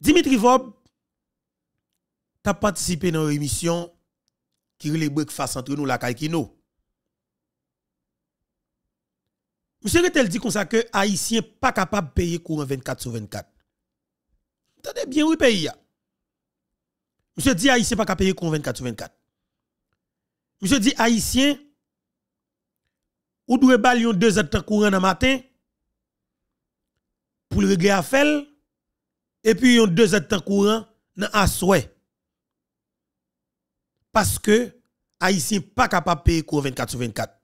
Dimitri Vob as participé dans une émission qui est breakfast entre nous la Kalkino. Monsieur Retel dit comme ça que Haïtien pas capable de payer courant 24 sur 24. Tenez bien oui pays Monsieur dit Haïtien pas capable de payer courant 24 sur 24. Monsieur dit Haïtien ou doit balion deux heures de courant dans matin pour le régler à faire et puis yon deux en courant dans souhait. Parce que Haïtien pas capable de payer 24 sur 24.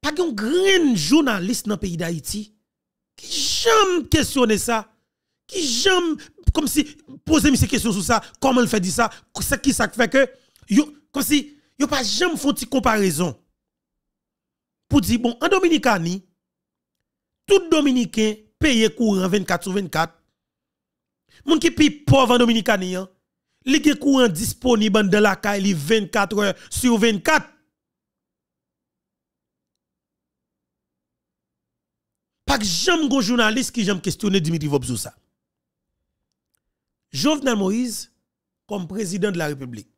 Pas un grand journaliste dans le pays d'Haïti qui jamais questionner ça, qui jamais comme si poser ces questions sur ça, comment le fait dit ça, ça qui ça fait que comme si yon pas jamais fait une comparaison. Pour dire bon, en Dominicani, tout Dominicain paye courant 24 sur 24. Moun ki pi pauvre en Dominicani, hein. li courant disponible dans la caille 24 heures sur 24. Pas j'aime un journaliste qui j'aime questionner Dimitri Vobzousa. Jovenel Moïse, comme président de la République,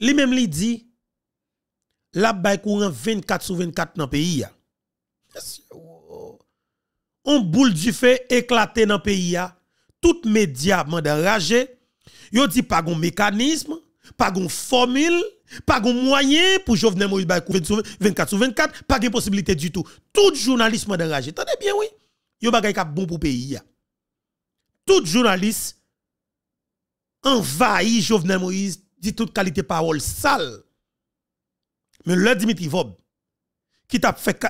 lui-même li dit, la bay courant 24 sur 24 dans le pays. Hein on boule du feu, éclaté dans le pays. Tout média médias rage. Yo dit pas de mécanisme, pas de formule, pas de moyen pour Jovenel Moïse 24 sur 24, pas de possibilité du tout. Tout journalisme mandat rage. Tenez bien oui. Yo bagay ka bon pour le pays. Tout journaliste envahi Jovenel Moïse dit toute qualité parole sale. Mais le Dimitri Vob, qui t'a fait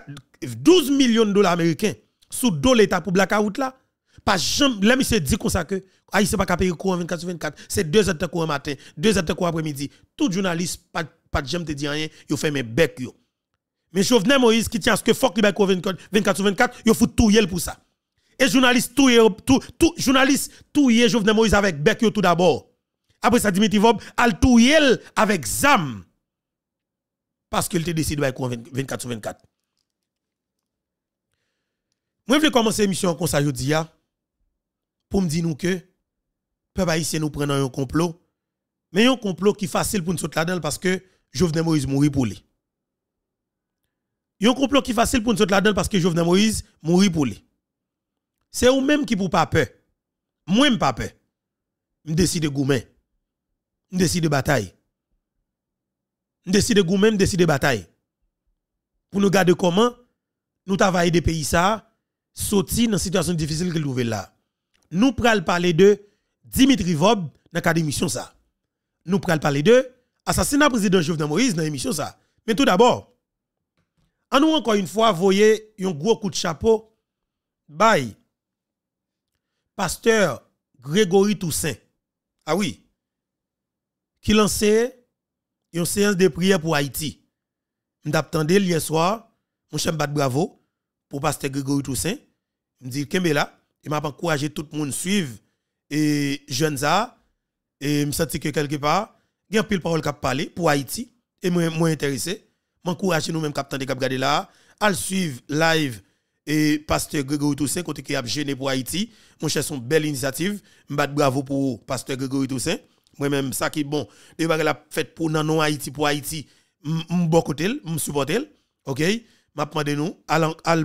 12 millions de dollars américains sous dos l'État pour blackout là. Pas jamais, là, se dit comme ça que Haïti ah, pas de courant 24 sur 24, c'est 2 heures de courant matin, 2 heures de courant après-midi. Tout journaliste, pas pas jamais te dit rien, il fait mes becs yo. Mais Jovenel Moïse qui tient à ce que fuck li 24 sur 24, il faut tout pour ça. Et journaliste tout tout, tout journaliste tout Jovenel Moïse avec bec tout d'abord. Après ça Dimitri Vob al tout avec zam. Parce qu'il te décide de 24 24. Moi, je vais commencer l'émission comme ça, je ah, pour me dire nous que, peuple haïtien nous prenons un complot, mais un complot qui est facile pour nous sauter là-dedans parce que Jovenel Moïse mourit pour lui. Un complot qui est facile pour nous sauter la dedans parce que Jovenel Moïse mourit pour lui. C'est vous-même qui pour pas peur. Moi, je pas peur. Je décide de goûter. Je décide de bataille. Je décide de goûter. je décide de bataille. Pour nous garder comment nous travaillons des pays ça sorti dans une situation difficile qu'il trouvait là. Nous pral parler de Dimitri Vob dans l'émission d'émission ça. Nous pral parler de assassinat président Jovenel Moïse dans l'émission ça. Mais tout d'abord, En nous encore une fois voyez un gros coup de chapeau bye pasteur Grégory Toussaint. Ah oui. Qui lançait une séance de prière pour Haïti. M'attendais hier soir, mon cher bat bravo pour pasteur Grégory Toussaint me dis Kembe là, et m'a encouragé tout le monde suivre et jeune ça et me senti que quelque part, il y a pile parole qui parler pour Haïti et moi moi intéressé, m'encourager nous même cap de cap regarder là, à suivre live et pasteur Grégory Toussaint côté qui a gêné pour Haïti, mon cher son belle initiative, m'bat bravo pour pasteur Grégory Toussaint. Moi même ça qui bon, de bagarre la fête pour non Haïti pour Haïti, m'bon côté, m'supporter, OK? M'a demandé nous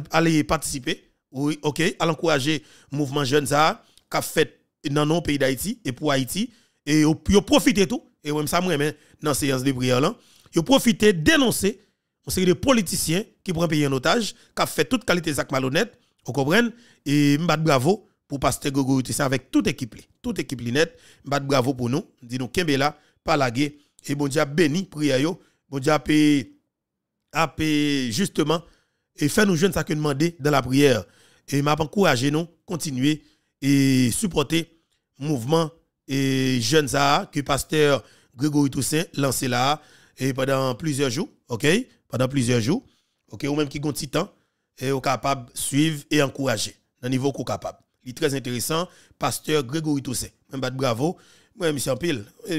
aller participer oui, OK, à l'encourager mouvement jeune ça qu'a fait dans nos pays d'Haïti et pour Haïti et yo profiter tout et même ça moi mais dans séance de prière là, yo profiter dénoncer on série de politiciens qui prennent pays en otage, qui fait toute qualité sac malhonnête, vous comprenez Et m'bat bravo pour pasteur Gogo ça avec toute équipe, toute équipe net, m'bat bravo pour nous, dit nous kembe là, pas et bon Dieu béni prière yo, bon Dieu a justement et fait nous jeunes ça que demander dans la prière. Et m'a encouragé nous continuer et supporter mouvement et jeunes ça que pasteur Grégory Toussaint lancé là et pendant plusieurs jours, OK Pendant plusieurs jours. OK, ou même qui ont temps et au capable suivre et encourager dans niveau qu'on capable. Il est très intéressant pasteur Grégory Toussaint. Même bravo. Moi je en pile. Moi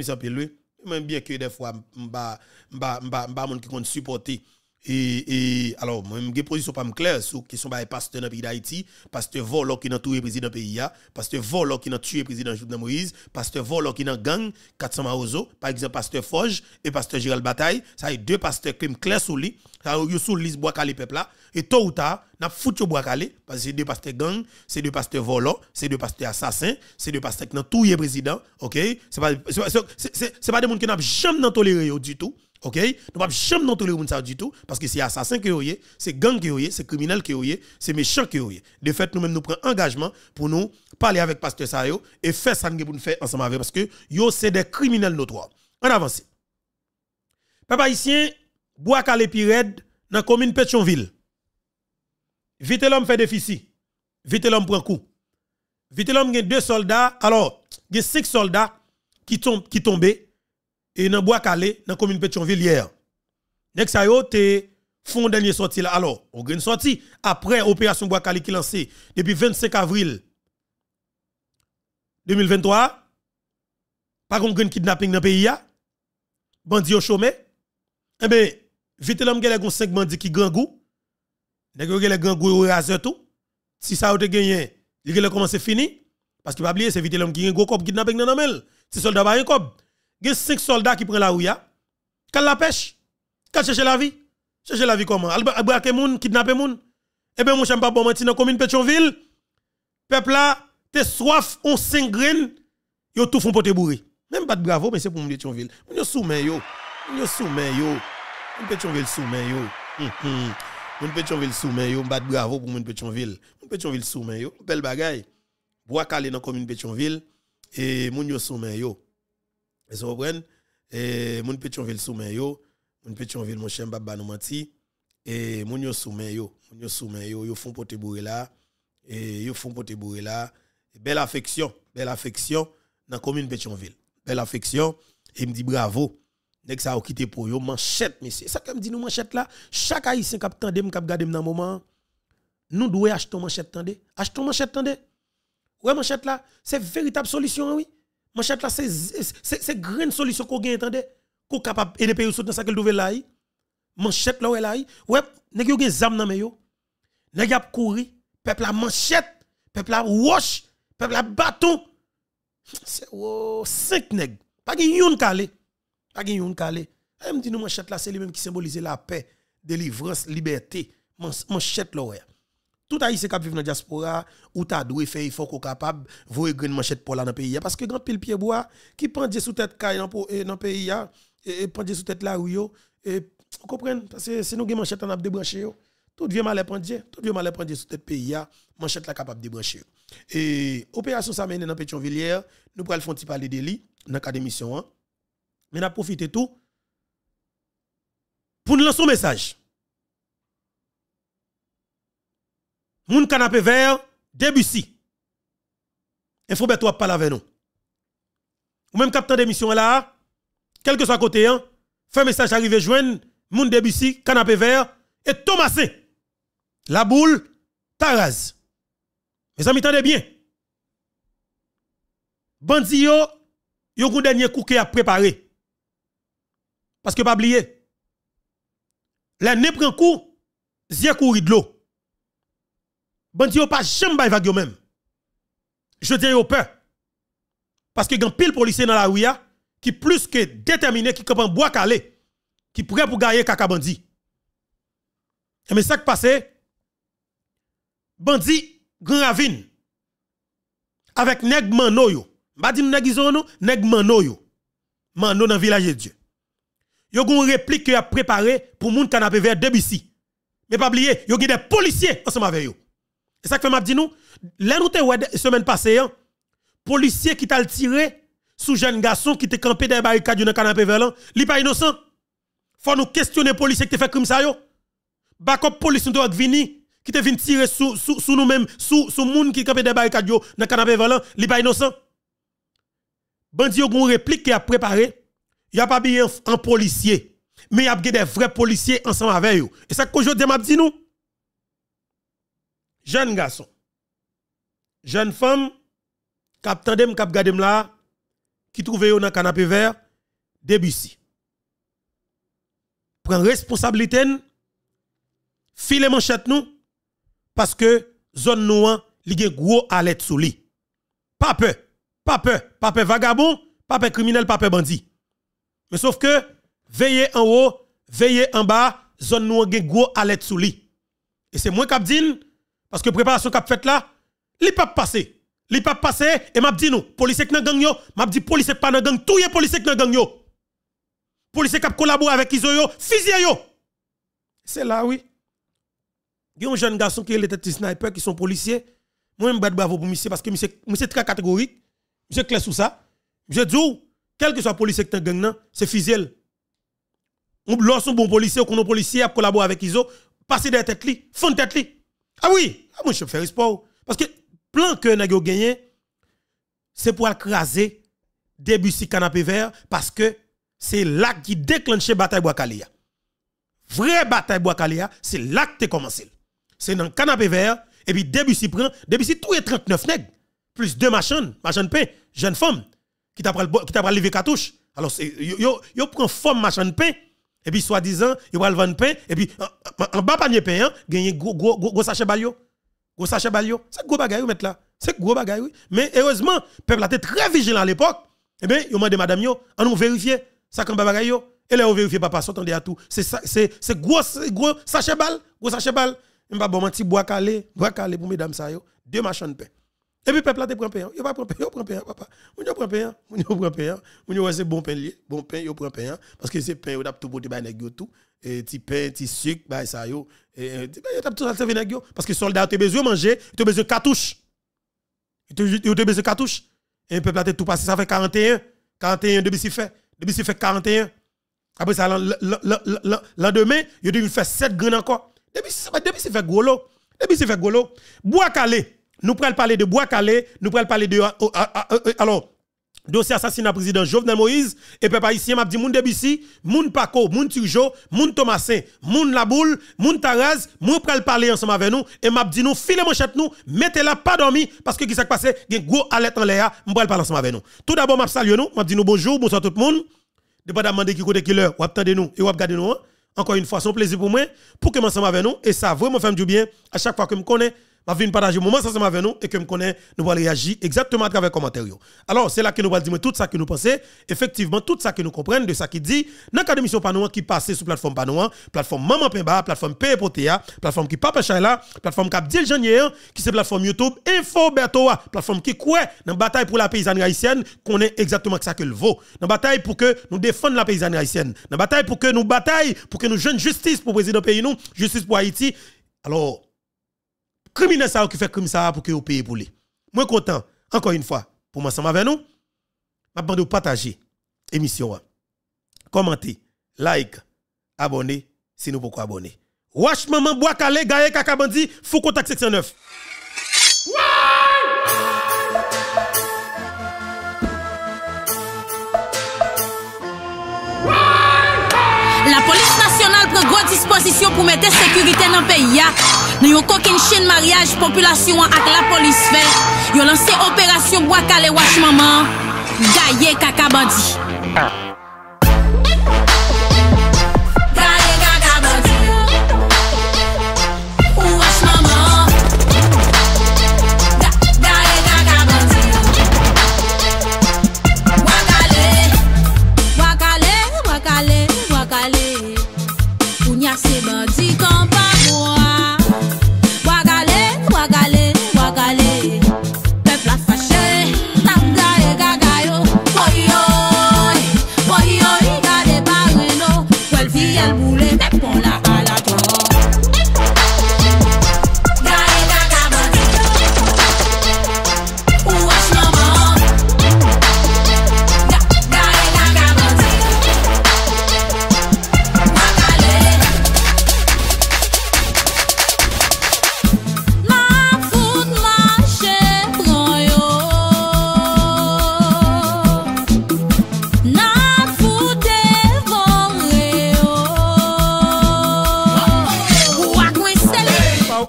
je en lui. Même bien que des fois m'ba m'ba m'ba, qui compte supporter et, et alors, même une positions pas claire sur question des bah, pasteur dans le pays d'Haïti, pasteur Volo qui n'a tué le président pays, pasteur Volo qui n'a tué le président Jovenel Moïse, pasteur Volo qui n'a gang, 400 Maozo, par exemple, pasteur Foge et pasteur Gérald Bataille, ça y est deux pasteurs qui sont clairs sur lui, ça yo sur liste bois calé peuple là, et tôt ou tard, n'a foutu bois calé, parce que c'est deux pasteurs gang, c'est deux pasteurs Volo, c'est deux pasteurs assassins, c'est deux pasteurs qui n'ont tué le président, ok? C'est pas, c'est pas, pas des gens qui n'ont jamais toléré du tout. OK Nous pas jamais non tolérer ça du tout parce que c'est assassin qui est c'est gang qui est c'est criminel qui est c'est méchant qui est De fait nous même nous prenons engagement pour nous parler avec pasteur Sayo et faire ça pour nous faire ensemble avec parce que yo c'est des criminels notoires. On avance. Papa haïtien bois calé dans la commune Pétionville. Vite l'homme fait déficit. Vite l'homme prend coup. Vite l'homme a deux soldats alors il y a cinq soldats qui tombent qui tombent et dans Bois-Calais, dans la commune Pétion-Villière. Nek sa yo te font dernier sorti là. Alors, on gagne sortie après opération bois Calé qui lancé depuis 25 avril 2023. Pas qu'on gagne kidnapping dans le pays Bandi au chômé. Eh bien, vite l'homme a gon 5 bandits qui grand goût. Nèg yo gèle grand goût raser tout. Si ça a été gagné, il commencé commencer fini parce que pas oublier c'est vite l'homme qui gagne gros cop kidnapping dans nan mel. Si soldat pas un il y 5 soldats qui prennent la rue. Hein. Quand la pêche, quand cherche la vie. cherche la vie comment Braquer moun, kidnapper moun. Eh bien, mon cher, pas bon mentir dans commune Pétionville. Peuple là, t'es soif, on 5 graines, yo tout font pour te bourrer. Même pas de bravo, mais c'est pour Pétionville. Mon yo soumen yo. Mon yo soumen yo. Mon Pétionville soumen yo. Mon Pétionville soumen yo. Hum, hum. Bat bravo pour mon Pétionville. Mon Pétionville soumen yo. Belle bagaille. Bois calé dans la commune Pétionville. Et mon yo soumen yo. Mais vous comprenez Et mon Pétionville sous yo, mon Pétionville mon chien baba nous menti et mon yo sous mon yo sous yo, yo font pote bourré là et yo font pote bourré là. E, belle affection, belle affection dans la commune Pétionville. Belle affection et me dit bravo. que ça a quitté pour yo manchette monsieur. Ça me dit nous manchette là, chaque haïtien qui tande me cap garder dans moment nous devons acheter manchette tande. Achetons manchette tande. Ouais manchette là, c'est véritable solution oui. Manchette là, c'est grande solution qu'on gagne, entendez? Qu'on capable des dans sa devait là. Manchette là, elle Ouais, nest yo zam nan yo. peuple la manchette, peuple la wash, peuple la bâton. C'est oh, cinq nèg. Pas de yon calé. Pas de yon calé. Elle me dit nous manchette là, c'est lui même qui symbolise la paix, délivrance, liberté. Manchette là, ouais tout haïtien qui vit dans la diaspora, ou ta doué fait, il faut qu'on capable de voir une manchette pour là dans le pays. Parce que grand pile pied bois, qui prend Dieu sous tête eh, dans le pays, ah, et prend Dieu sous tête là où yo, et vous comprenez? Parce que si avons manchette, on a débranché. Tout vieux mal prend Dieu, tout vieux mal prend Dieu sous tête pays, ah, manchette là capable de débrancher. Et opération ça mène dans Pétionvillière, nous prenons le fond parler de lui, dans le cas d'émission. Hein. Mais nous profité tout pour nous lancer un message. Moun canapé vert, Debussy. bien toi parler avec nous. Ou même capteur d'émission là, quel que soit côté, hein, fait message arrivé joindre, Moun Debussy, canapé vert, et Thomasin. La boule, Taraz. Mes amis, tendez bien. Bandi yo, yon un dernier coup qui a préparé. Parce que pas oublier. L'année prend coup, zye kouri de l'eau bandi yo pas jamais bay vague même. Je dis yo peur. Parce que gan pile policier dans la rue qui plus que déterminé qui un bois calé qui prêt pour gagner kaka bandi. Et mais ça qui passé, bandi grand ravine avec nèg mano yo. M'a dit nèg izono, nèg mano yo. Mano dans village de Dieu. Yo gon réplique que a préparé pour moun canapé vers Debussy. Mais pas oublier, yo gen des policiers ensemble avec yo et ça que m'a dit nous. Là nous la semaine passée hein, policier qui t'a tiré sous jeune garçon qui t'a campé dans barricade dans canapé verlan, hein. il pas innocent. Faut nous questionner policier qui t'a fait comme ça yo. Backup police nous doit qui t'est venu tirer sous nous mêmes sous sous monde qui campé dans barricade yo dans canapé verlan, hein. il pas innocent. Bandi yo une réplique qui a préparé, y a pas bien un policier, mais y a des vrais policiers ensemble avec eux. Et ça que je dis m'a dit nous jeune garçon, jeune femme, cap tandem, cap gadem là, qui trouve dans le canapé vert, Debussy. Prend responsabilité, file manchette nous, parce que zone nous, il y a gros alerte sous lui. Pas peur, pas peur, pas peur vagabond, pas peur criminel, pas peur bandit. Mais sauf que, veillez en haut, veillez en bas, zone nous, il y a gros alerte sous lui. Et c'est moi qui dis, parce que préparation qu'a fait là, il pas passé. Il pas passé et m'a dit nous, policiers qui gang yo, m'a dit policiers pas nan gang, tout les policiers qui gang yo. Policiers qui collaborent avec Iso yo, C'est là oui. Il y a un jeune garçon qui est le sniper qui sont policiers. Moi je me bravo pour monsieur parce que monsieur monsieur très catégorique. suis clair sur ça. Je dis oh, quel que soit policier qui gang c'est fusillé. Lorsqu'un bon policier ou qu'on policier collabore avec Iso, passer des têtes li, la tête li. Ah oui, ah, moi je fais sport. Parce que plan que vous avons gagné, c'est pour écraser Debussy Canapé Vert parce que c'est là qui déclenche la bataille Boakalia. Vraie bataille Boakalia, c'est là que tu commencé. C'est dans le Canapé Vert et puis Debussy prend, Debussy tout est 39 nègres, plus deux machines, machines pain, jeunes femmes qui t'a lever cartouche. Alors, yo, yo, yo prend forme de pain. Et puis, soi-disant, il va le vendre pain. Et puis, en, bas panier pain, il y a un gros, gros, gros sachet balio. Gros sachet balio. C'est gros bagaille, mettre là. C'est gros bagaille, Mais heureusement, le peuple était très vigilant à l'époque. Eh bien, il m'a dit, madame, yo, on nous vérifier. Ça, quand bagaille, yo. Et là, on vérifie, papa, s'entendait à tout. C'est gros, gros sachet balle. Gros sachet balle. Il ne si pas bah, bon, petit bois calé. Bois calé pour mesdames, ça, yo. Deux machins de pain. Et puis, le peuple, pris prend pain. Il pas de pain, il a prend pain, papa. On prend pain, on hein. prend pain. On hein. c'est bon pain lié. Bon pain, il a prend pain. Hein. Parce que c'est pain, il a tout bouté, il tout. Et petit pain, petit sucre, bah, ça, yo. Et euh, il a tout servi, Parce que soldat, tu as besoin de manger, tu as besoin de cartouches. Tu as besoin de cartouches. Et peuple, a tout passé, ça fait 41. 41, depuis s'il fait. Depuis s'il fait 41. Après ça, lendemain, il a fait 7 grains encore. Depuis s'il fait gros lot. Depuis s'il fait gros lot. Bois calé nous prenons parler de Bois Calais, nous prenons parler de euh, euh, euh, alors dossier assassinat président Jovenel Moïse et peuple haïtien m'a dit moun Debissi, moun Paco, moun Turjo, moun Thomasin, moun Laboule, moun Taraz, moun pral parler ensemble avec nous et m'a dit nous filez manchette nous, mettez la pas dormi parce que qu'est-ce qui s'est passé, une gros alerte en l'air, prenons parler ensemble avec nous. Tout d'abord m'a salué nous, m'a dit nous bonjour, bonsoir tout le monde. pas demander qui côté qui l'heure, ou attendez nous et ou regardez nous. Hein. Encore une fois, son plaisir pour moi pour que m'ensemble avec nous et ça vraiment fait du bien à chaque fois que me connais m'a venir partager moment ensemble avec nous et que me connaît nous allons réagir exactement à travers commentaires. alors c'est là que nous allons dire tout ça que nous pensons effectivement tout ça que nous comprenons de ça qui dit dans cadre panouan qui passe sur plateforme panouan plateforme maman la plateforme la plateforme qui papa la plateforme a dit qui la plateforme youtube info bertoa plateforme qui croit dans bataille pour la paysanne haïtienne qu'on est exactement ça que le vaut dans bataille pour que nous défendre la paysanne haïtienne dans bataille pour que nous bataille pour que nous jeunes justice pour président pays nous justice pour Haïti alors criminels ça qui fait crime ça pour que vous payez pour les. Moi content encore une fois pour moi avec nous. M'a de partager émission hein. Commentez, like, abonnez si nous beaucoup abonner. Wash maman bois calé gaye kakabandi, fou contact 9. La police nationale prend grande disposition pour mettre sécurité dans le pays. Hein. Nou yon koken chen maryaj, populasyon ak la polis fe. Yon lanse operasyon wakale wakmanman. Gaye kaka bandi. Ah.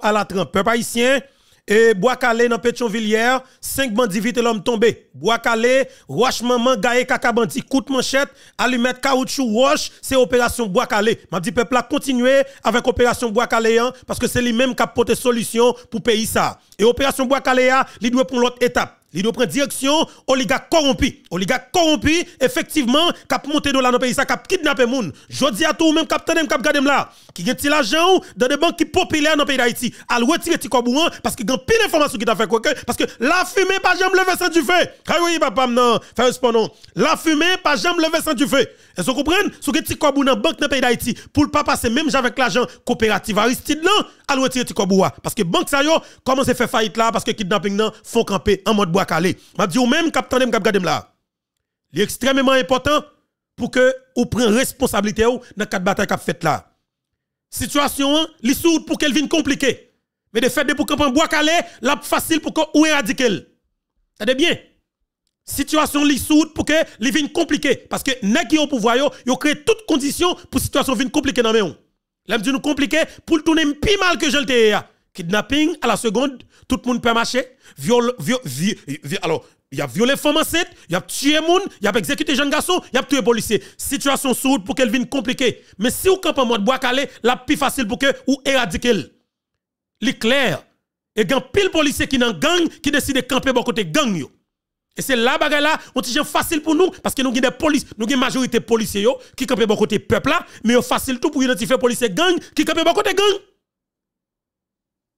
à la trempe. Peuple haïtien, et Bois-Calais dans Pétionvillière, 5 bandits vite l'homme tombé. Bois-Calais, Roche Maman, Gaé, Kaka Bandi, manchette, manchette, allumette, caoutchouc, Roche, c'est opération Bois-Calais. M'a dit peuple a continuer avec opération Bois-Calais, hein, parce que c'est lui-même qui a porté solution pour pays ça. Et opération Bois-Calais, ah, il doit prendre l'autre étape. Lido prendre direction, oligarque corrompu. Oligarque corrompu, effectivement, cap monter dans le pays, ça cap kidnapper moun. Jodi à tout, même cap qui a gade là. Qui gen l'argent dans des banques qui populaires dans le pays d'Haïti. Al retirer ti kobouan, parce que gen pile information qui t'a fait quoi parce que la fumée pas jamais levé sans du feu. Kayoui papa non, faire respondons. La fumée pas jamais levé sans du feu. Est-ce que vous comprenez? Si vous ti kobou dans banque dans le pays d'Haïti, pour pas passer même avec l'argent coopérative Aristide là, al retirer ti kobou parce que banque ça yo commence faire faillite là parce que kidnapping nan font camper en mode bois calé M'a dit ou même cap même cap garder là. L'extrêmement important pour que vous preniez responsabilité dans quatre batailles qu'a fait là. Situation li pour qu'elle vienne compliquée. Mais de fait de pour qu'on bois calé, la facile pour qu'on éradique elle. T'as bien Situation li pour que li vienne compliquée parce que nek qui ont pouvoir yo, yo créé toutes conditions pour situation vienne compliquée dans mais. Là dit nous compliqué pour tourner plus mal que je le Kidnapping à la seconde, tout le monde peut marcher. Viol, viol, alors, il y a violé femme il il a tué monde, il y a exécuté jeune garçon, il y a tué policiers. Situation sourde pour qu'elle vienne compliquée. Mais si vous campez en mode bois calé, la plus facile pour que ou éradiquée. C'est clair. Et gan pile policier qui n'en gang qui décide de camper bon côté gang Et c'est là bagaille là, on tient facile pour nous parce que nous avons des polices, nous avons majorité policiers qui campent bon côté peuple là, mais facile tout pour identifier policiers gang qui campent bon côté gang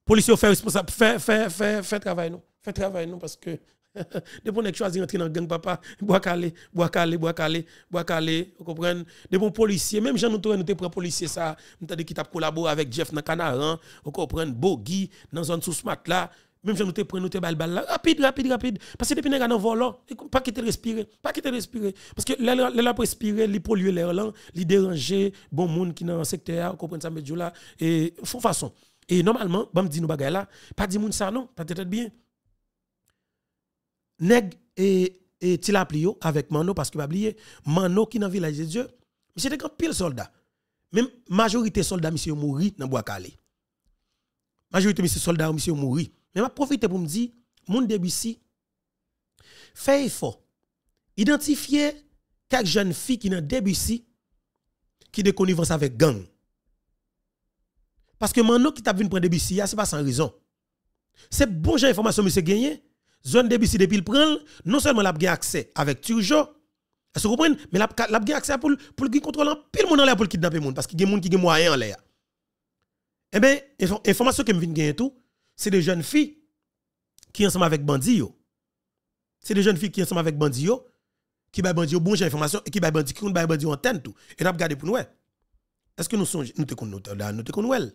policiers fait responsable, fait, fait, fait, fait travail nous. Fait travail nous parce que depuis qu'on a choisi d'entrer dans gang papa, bois calé, bois calé, bois calé, bois calé, vous comprenez de bons policiers, même Jean nous nous te prend policier ça, nous t'as dit t'a collaboré avec Jeff dans Canaran, vous comprenez Boggy dans zone sous smart là, même Jean nous te pris nous te bal. rapide rapide rapide parce que depuis nèg dans volant, pas quitter respirer, pas quitter respirer parce que l'air là respirer, il pollue l'air là, il déranger bon monde qui dans le secteur, vous comprenez ça mais là et font façon et normalement, bon, dit nous bagay là, pas dit moun ça non, pas peut bien. Neg et et Tilaplio avec Mano parce que pas oublier, Mano qui dans village de Dieu, c'était grand pile soldat. Même majorité soldat monsieur mouri dans bois calé. Majorité monsieur soldat monsieur mouri. Mais m'a profiter pour me dire début si, fait effort. Identifier quelques jeunes filles qui dans si, qui des connivence avec gang. Parce que maintenant qui t'a vu prendre débissi, ce n'est pas sans raison. C'est bon genre information monsieur gagné. Zone débissi depuis le prendre, non seulement l'a gagné accès avec Turjo, est-ce que vous comprenez Mais l'a gagné accès pour pour qui contrôle pile monde en l'air pour kidnapper monde parce qu'il y a des monde qui gagne moyen en l'air. Eh bien, information que me vient gagner tout, c'est des jeunes filles qui ensemble avec bandits C'est des jeunes filles qui ensemble avec bandits qui ba bandi bon j'ai information et qui ba bandi qui ba bandi antenne tout et n'a regardé pour nous est-ce que nous sommes nous te connaissons nous te connaissons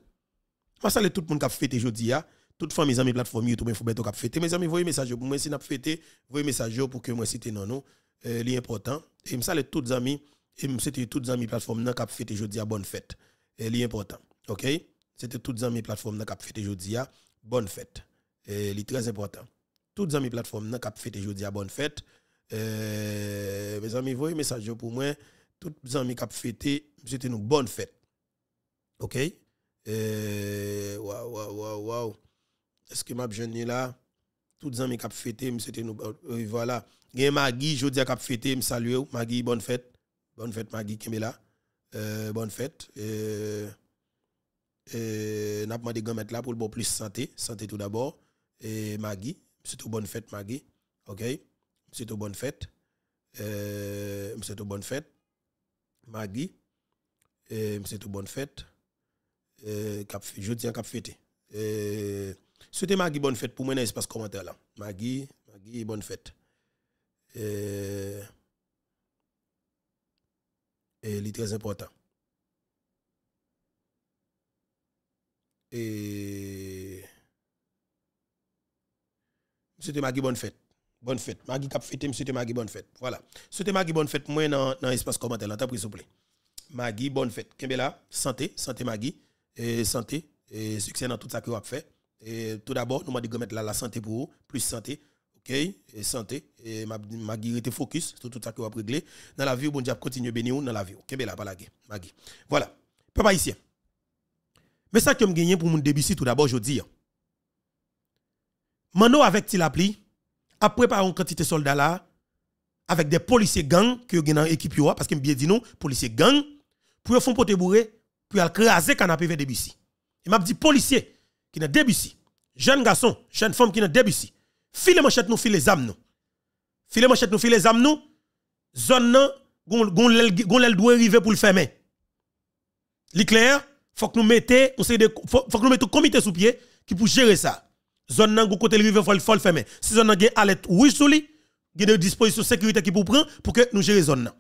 moi, ça, tout le monde qui a fêté aujourd'hui, hein. toute fois mes amis plateforme YouTube, faut qui a fêté. Mes amis, voyez message pour moi, si n'a fêté, voyez message pour que moi cite non nous, euh, important Et ça, les toutes amis, et c'était toutes amis plateforme qui a fêté aujourd'hui, bonne fête. Et important OK? C'était toutes amis plateforme qui a fêté aujourd'hui, bonne fête. C'est très important. Toutes amis plateforme qui a fêté aujourd'hui, bonne fête. Euh, mes amis, voyez message pour moi. Toutes amis qui a fêté, c'était une bonne fête. OK? Eh, waouh, waouh, waouh, waouh. Est-ce que ma jeune là? Toutes les amis qui ont fêté, c'était nous. Euh, voilà. Gen Magui, je dis qui a fêté, me salue. Magui, bonne fête. Bonne fête, Magui, qui est là. Euh, bonne fête. Euh, euh, n'a pas demandé là pour le bon plus santé. Santé tout d'abord. Et eh, Magui, c'est une bonne fête, Magui. OK? C'est une bonne fête. Euh, c'est une bonne fête. Magui, eh, c'est une bonne fête. Euh, je tiens à fêter. Euh, souhaitez bonne fête pour moi dans l'espace commentaire là. Maggie, bonne fête. Euh, et il est très important. Et c'était Maggie bonne fête. Bonne fête. Maggie cap monsieur bonne fête. Voilà. C'était Maggie bonne fête pour moi dans l'espace espace commentaire là, s'il vous plaît. Maggie bonne fête. Kembela, santé, santé Maggie et santé et succès dans tout ça que vous avez fait. Et tout d'abord, nous m'a dit mettre la, la santé pour vous, plus santé, OK, et santé et ma ma focus sur tout ça que vous avez réglé dans la vie, bon Dieu continue bénir dans la vie. OK, pas la Magui. Voilà. Papa ici. Mais ça que me gagné pour mon début tout d'abord, je dis. Mano avec Tilapli après par une quantité de soldats là avec des policiers gangs que ont dans l'équipe parce que bien dit non, policiers gangs pour faire pote bourré puis pour le craser canapé vers Debussy. Il m'a dit policier qui n'a Debussy, jeune garçon, jeune femme qui n'a Debussy. Filez manchette nous, file les âmes nous. Filez manchette nous, file les âmes nous. Zone non, gon l'el doit arriver pour le fermer. L'éclair, faut que nous mettez, faut, faut que nous mettons un comité sous pied qui pour gérer ça. Zone nan côté le faut le fermer. Si zone nan gen alerte oui sous lui, des dispositions sécurité qui pour prendre pour que nous gérer zone nan.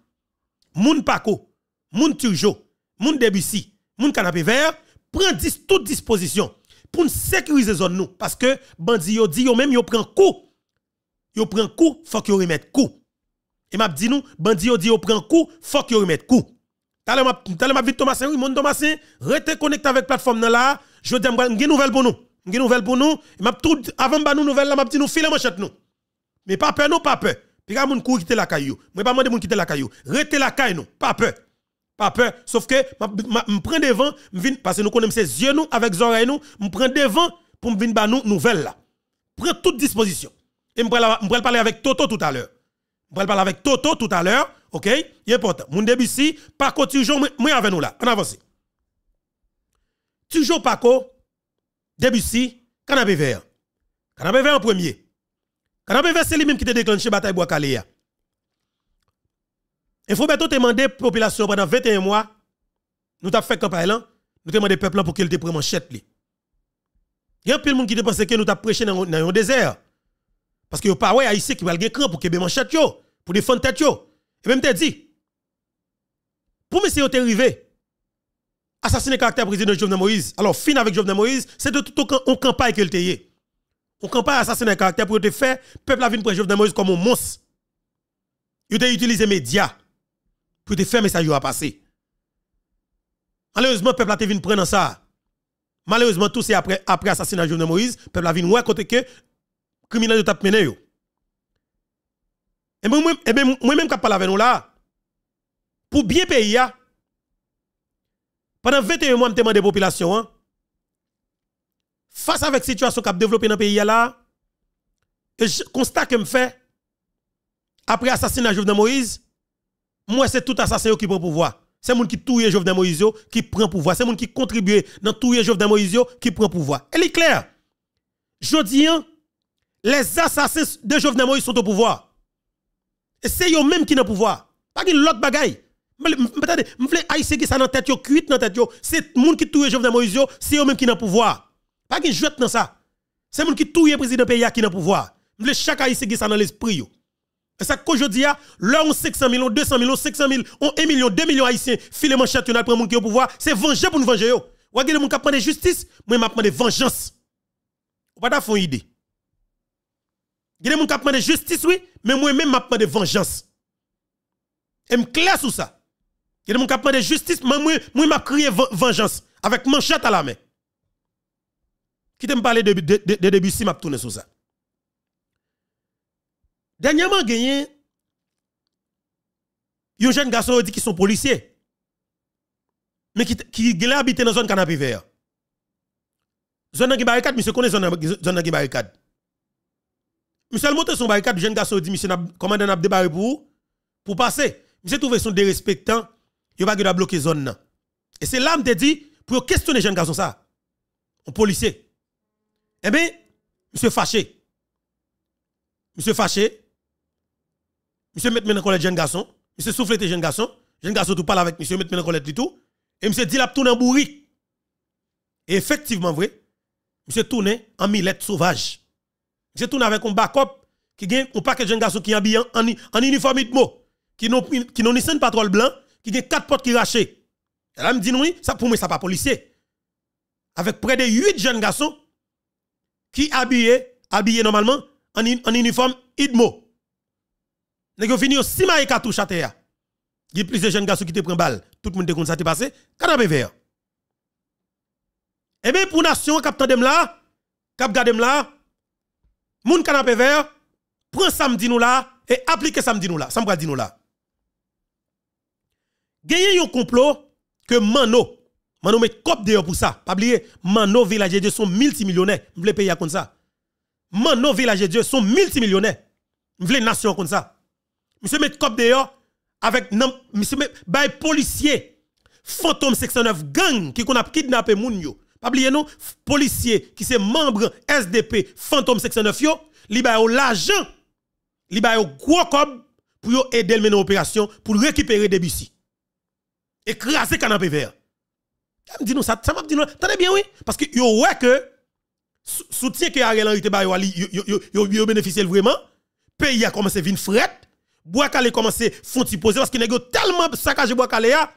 Moun Paco, moun Turjo, moun Debussy, moun canapé vert, prend toute disposition pour nous sécuriser zone nous parce que bandi yo dit yo même yo prend coup. Yo prend coup, faut yo remette coup. Et m'a dit nous, bandi yo dit yo prend coup, faut yo remette coup. Talè m'a m'a vite Thomasin, oui mon Thomasin, rete connecté avec plateforme là, je dis nouvelle pour nous. Une nouvelle pour nous, m'a tout avant ba nous nouvelle là m'a dit nous filer manchette nous. Mais pas peur non, pas peur. Puis moun kou quitter la caillou. Moi pas demander moun quitter la caillou. Rete la caillou, pas peur pas peur. Sauf que je prends devant, parce que nous connaissons ses yeux nous, avec les oreilles nous, je prends devant pour venir ba nous nouvelle là. Prends toute disposition. Et je vais parler avec Toto tout à l'heure. Je vais parler avec Toto tout à l'heure. OK? Il est important. Mon début ici, Paco, toujours, moi avec nous là. On avance. Toujours Paco, Debussy, Canapé Vert. Canapé Vert en premier. Canapé Vert, c'est lui-même qui a déclenché la bataille Bois-Caléa. Il faut tout demander à la population pendant 21 mois, nous avons fait campagne là, nous demandons au peuple pour qu'il te prenne manchette. Il y a peu de monde qui pense que nous avons prêché dans un désert. Parce que n'y a pas ici qui va le cran pour qu'il manchette, pour défendre tête. Et même te dit, pour monsieur te arrivé, assassiner caractère président Jovenel Moïse, alors fin avec Jovenel Moïse, c'est de tout en campagne qu'il te y On campagne assassiner caractère pour te faire, peuple a vu Jovenel Moïse comme un monstre. Il a utilisé les médias pour te faire message à passer. Malheureusement, le peuple a été prendre ça. Malheureusement, tout c'est après, après assassinat de Jovenel Moïse, le peuple a vu ouais côté que criminel de tap mené yo. Et moi même eh ben, moi même parle avec nous là. Pour bien pays pendant 21 mois, je demande la population Face hein. face avec situation qui a développée dans le pays là. je constate que me fait après assassinat de Jovenel Moïse, moi, c'est tout assassin qui prend pouvoir. C'est monde qui touye Jovenel Moïse qui prend pouvoir. C'est monde qui contribue dans touye Jovenel Moïse qui prend pouvoir. Elle est claire. Je dis, hein, les assassins de Jovenel Moïse sont au pouvoir. Et c'est eux même qui n'ont pouvoir. Pas une l'autre bagaille. Attendez, je voulais haïtien qui ça dans tête yo, cuite dans tête yo. C'est mon qui touye Jovenel Moïse, c'est eux même qui n'ont pouvoir. Pas une jouette dans ça. C'est mon qui touye président pays qui n'ont pouvoir. Je voulais chaque haïtien qui ça dans l'esprit yo. Et ça qu'aujourd'hui, hein. là, on 500 000, 200 000, 500 000, on 1 million, 2 millions haïtiens, filet manchette, on a pris mon qui au pouvoir, c'est venger pour nous venger. Ou regardez mon qui la justice, moi, je prends de vengeance. Ou pas d'avoir une idée. Regardez mon qui de justice, oui, mais moi-même, je prends de vengeance. Et me clair sur ça. Je mon qui prend de justice, mais moi, moi, je crié vengeance, avec manchette à la main. Qui t'aime parler de, de, de, de si je tourné sur ça. Dernièrement, gagné, un jeune garçon dit qui sont policiers, mais qui, qui dans la zone canapé vert. Zone qui barricade, monsieur connaît zone zone qui barricade. Monsieur monte son barricade, jeune garçon dit monsieur commandant a débarré pour pour passer. Monsieur trouvé son dérespectant, il va bloquer la zone Et c'est là me dit pour questionner jeune garçon ça. Un policier. Eh bien, monsieur fâché. Monsieur fâché, monsieur met maintenant collègue jeune garçon, monsieur souffle tes jeune garçon, jeune garçon tout parle avec monsieur met maintenant collègue tout, et monsieur dit la tourne en bourrique. Et effectivement vrai, monsieur tourne en millette sauvage. Monsieur tourne avec un backup qui gagne un paquet de jeunes garçons qui habillent en, en, uniforme de qui n'ont qui non une patrole blanc, qui gagne quatre portes qui rachées. Et là, me dit oui, ça pour moi, ça pas policier. Avec près de huit jeunes garçons qui habillés, habillé normalement en, en uniforme IDMO. Nèg yo fini si maï cartouche e Il y a de jeunes garçons qui te prennent balle. Tout le monde te compte ça t'est passé. Canapé vert. Et eh bien pour nation cap tandem là, cap gardem la, moun canapé vert, prend samedi nous là et applique samedi nous là. Ça me nous là. Gagnez yon complot que Mano, Mano met cop yon pour ça. Pas oublier, Mano village de sont multimillionnaires. M'vle payer comme ça. Mano village de sont multimillionnaires. M'vle nation comme ça. Monsieur met cop avec non, monsieur met policier fantôme 609 gang qui qu'on a kidnappé moun yo. Pas oublier non, policier qui c'est membre SDP fantôme 609 yo, li bay l'argent, li bay gros cob pour aider le mener opération pour récupérer Debussy. Écraser canapé vert. Me dit nous ça, m'a dit nous. Tenez bien oui, parce que yo eu que soutien que Ariel Henry te bay yo yo yo bénéficier vraiment, pays a commencé vinn frette. Boakale commencer font poser parce y nèg tellement de saccages a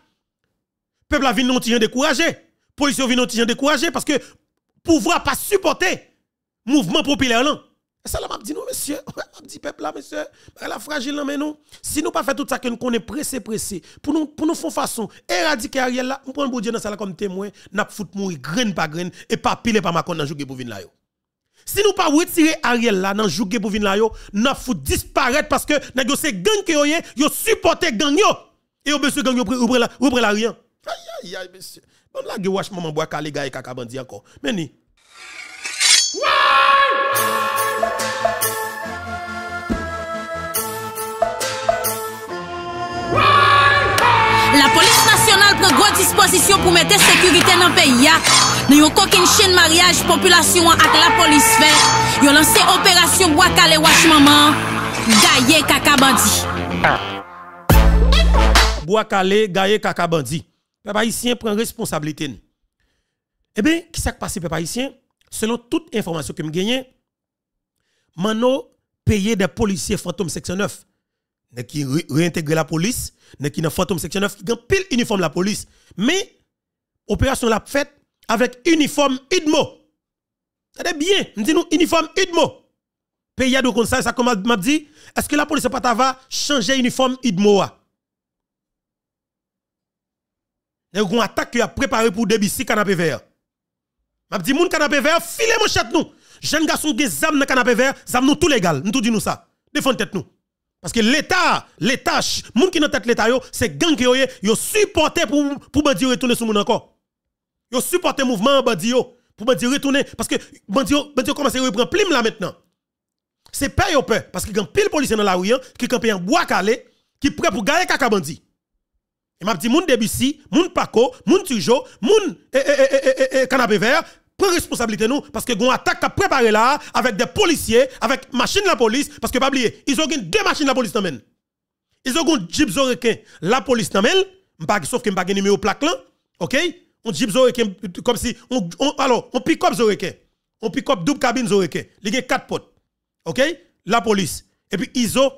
peuple a vinn non tiens découragé police vinn non découragé parce que pouvoir pas supporter mouvement populaire là et ça là m'a dit non monsieur m'a dit peuple là monsieur la fragile mais non si nous pas fait tout ça que nous connaît pressé pressé pour nous pour nous font façon éradiquer Ariel là on prend bon Dieu dans ça comme témoin n'a fout mourir graine par graine et pas pile par ma connait jouer pour venir là si nous pas retirer Ariel là dans jouer pour venir là yo, n'a faut disparaître parce que nèg c'est gang qui yo yo supporter gang yo. Et au monsieur gang yo prend la prend la rien. Aïe aïe aïe monsieur. Bon là ge wash maman bois calé gars et kaka bandi encore. Mais ni. La police nationale prend gros disposition pour mettre sécurité dans le pays. Hein. Nous yon chaîne de mariage population avec que la police ont lancé opération Bois calé Wash maman, gaye kakabandi. Bois gaye kakabandi. Kaka Haïtien prend responsabilité. prennent responsabilité. eh qui s'est qui passé, Isien? Selon toute information que me genyen, Mano payé des policiers fantôme section 9. ne qui réintègre la police, ne qui nan fantôme section 9, qui gan pile uniforme la police. Mais, opération la fait avec uniforme idmo, C'est bien, me dit nous uniforme idmo. Pays de comme ça, ça comme m'a dit, est-ce que la police pas va changer uniforme idmo? Nous avons une attaque qui a préparé pour le canapé vert. M'a dit mon canapé vert, filez mon chat nous. Jeune garçon qui ont un canapé vert, zam nous tout légal, nous tout dit nous ça. Défendez tête nous. Parce que l'État, les tâches, qui ont tête l'État, c'est gang qui yo, supporté pour pour dire retourner sur mon encore. Yo supporté mouvement bandi yo pour bandi retourner parce que bandi bandi commence à reprendre plim là maintenant. C'est peur yo peur parce qu'il y a de policiers dans la rue hein, qui campé en bois calé qui prêt pour gagner. kaka bandi. Et m'a dit moun Debussy, moun Paco, moun Tujo, moun eh, eh, eh, eh, eh canapé vert prend responsabilité nous parce que gon attaque à préparé là avec des policiers, avec machines de la police parce que pas oublier, ils ont deux machines de la police même. Ils ont un jeep zorequin, la police n'amène, sauf que de numéro plaque là, OK on jeep zorequin comme si on, alors on pick-up on pick-up double cabine zorequin il y a quatre potes OK la police et puis iso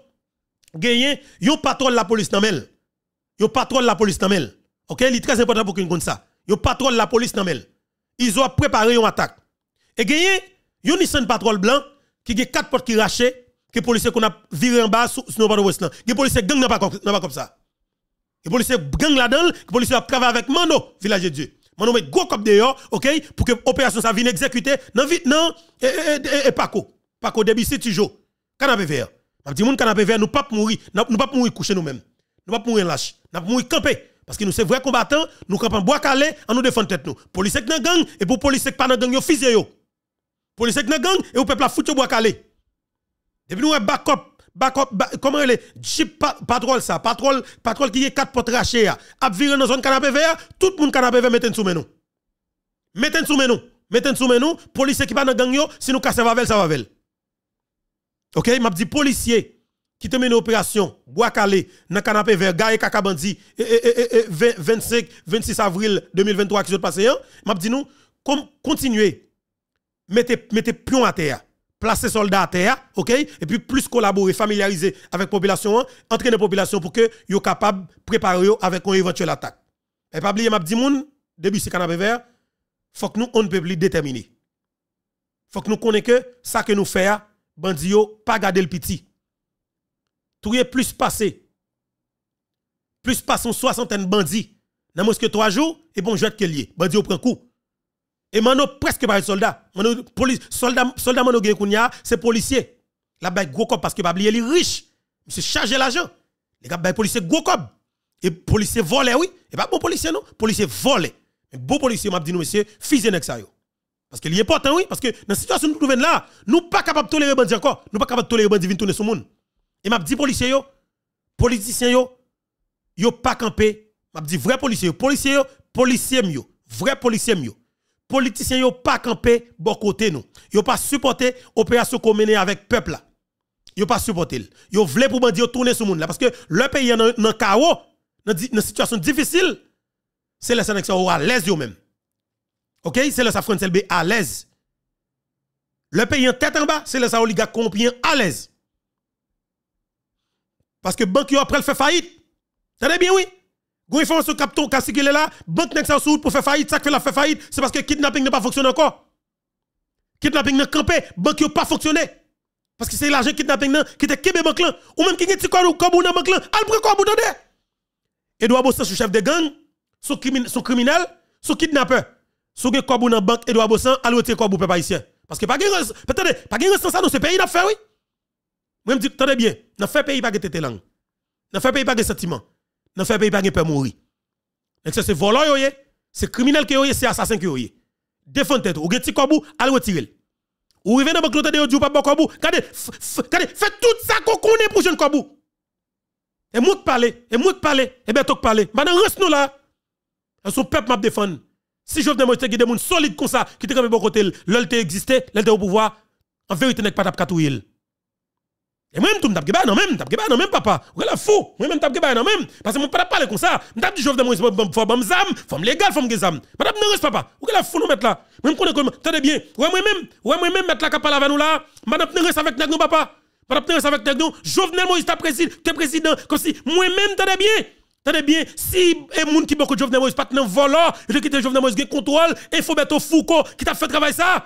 gagné yon patrouille la police dans mel yon patrouille la police dans OK il est très important pour qu'on compte ça Yo patrouille la police dans mel iso a préparé une attaque et gagné yon Nissan patrouille blanc qui a quatre potes qui rachées que policiers qu'on a viré en bas sur nos pas de Westland Les policiers gang n'a pas comme ça les policiers gang là-dedans, les policiers travaillé avec Mano, village de Dieu. Moi, nous mettons gros cop dehors, ok, pour que l'opération ça vienne exécuter. Non, vite, non, et, et, et, Paco. débit c'est toujours. Canapé vert. Je dis, mon canapé vert, nous pas mourir, nous pas mourir coucher nous-mêmes. Nous ne pouvons pas mourir lâche. Nous pas mourir camper. Parce que nous sommes vrais combattants, nous campons bois calé, on nous défend tête nous. Police qui gang, et pour police qui pas dans gang, yo fusé yo. Police qui gang, et au peuple a foutre bois calé. Depuis nous, on back up. Bah, bah, comment elle est Jeep patrol ça, patrol, patrol qui est quatre portes rachées, hein. a viré dans zone canapé vert, tout le monde canapé vert mettez sous nous. Mettez sous nous, mettez sous nous, police qui pas dans gang si nous casser vavel ça vavel. OK, m'a dit policier qui te une opération bois calé dans canapé vert gars et 25 26 avril 2023 qui s'est passé hein? m'a dit nous continuez mettez mettez pion à terre placer soldats à hein, terre, OK Et puis plus collaborer, familiariser avec la population, hein, entraîner la population pour que soient capable de préparer avec une éventuelle attaque. Et pas oublier m'a dit début c'est canapé vert, faut que nous on peut plus déterminer. Faut que nous connaissions que ça que nous faisons, bandits, pas garder le petit. Tout est plus passé. Plus passons soixantaine bandits. Dans moins que trois jours, et bon, je qu'il y bandits, prend coup. Et maintenant, presque pas soldats, soldats. police soldat soldat c'est policier. La bail gros cop parce que pas oublier les riches. Monsieur chargé l'argent. Les gars sont policier gros cop. Et policier volé oui. Et pas bon policier non, policier volé. Mais bon policier m'a dit nous monsieur fisez nek ça yo. Parce que l'important hein, oui parce que dans la situation nous trouvons là, nous pas capable tolérer bandits encore. Nous pas capable tolérer bandit venir tourner sur monde. Et m'a dit policier yo, politicien yo, yo pas campé. M'a dit vrai policier, policier yo, policier yo, vrai policier politiciens yon pas campé bon côté nous. Ils supportent pas supporté l'opération commune avec peuple là. Yo supportent pas supporté. Ils voulaient pour tourner sur monde là parce que le pays est dans chaos, dans une situation difficile. C'est la sélection à l'aise eux même. OK, c'est le qui Selbe à l'aise. Le pays en tête en bas, c'est le oligarque compagnon à l'aise. Parce que banque après fait faillite. Tenez bien oui. Gros information capton casse qu'il est là, banque nex pour faire faillite, ça fait la faire faillite, c'est parce que kidnapping n'a pas fonctionné encore. Kidnapping n'a campé, banque n'a pas fonctionné. Parce que c'est l'argent kidnapping nan, qui était kébé banque ou même qui est comme ou dans banque là, al prend comme ou Edouard Bossan, sous chef de gang, son, criminel, son criminel, son kidnappeur. Sous gen comme dans banque Edouard Bossan, al retirer comme ou peuple haïtien. Parce que pas gen attendez, pas gen sans ça dans ce pays d'affaires oui. Moi me dis attendez bien, dans fait pays pas gen tête langue. Dans fait pays pas gen sentiment dans fait pays pas peut mourir. Donc c'est voleur yoyé, c'est criminel que c'est assassin que yoyé. tête, ou gen kobou, allez retirer. Ou revenez dans banque l'autre de ou pas bon kobou. Regardez, regardez, fait tout ça qu'on connaît pour jeune kobou. Et moi parler, et moi parler, et ben tok parler. Maintenant reste nous là. Son peuple m'a défend. Si je venais montrer des monde solide comme ça, qui te quand bon côté, l'olte existait, existé, au pouvoir, en vérité n'est pas tap katouille. Et moi-même, je non même, tape non même papa. Ou la fou. Moi-même, tape non même. Parce que mon papa parle comme ça. Je tape du jove de moi, faut bam zam, faut légal, faut me zam. ne reste papa. la fou nous mettre là. Même qu'on est comme tenez bien. Ouais moi-même, ouais moi-même mettre la parler avec nous là. Madame reste avec nous papa. Madame reste avec nous. Jovenel Moïse ta président, t'es président comme si moi-même tenez bien. Tenez bien, si et eh, moun qui beaucoup Jovenel Moïse pas t'en volant, je quitte Jovenel Moïse contrôle et faut mettre Foucault qui t'a fait travailler ça.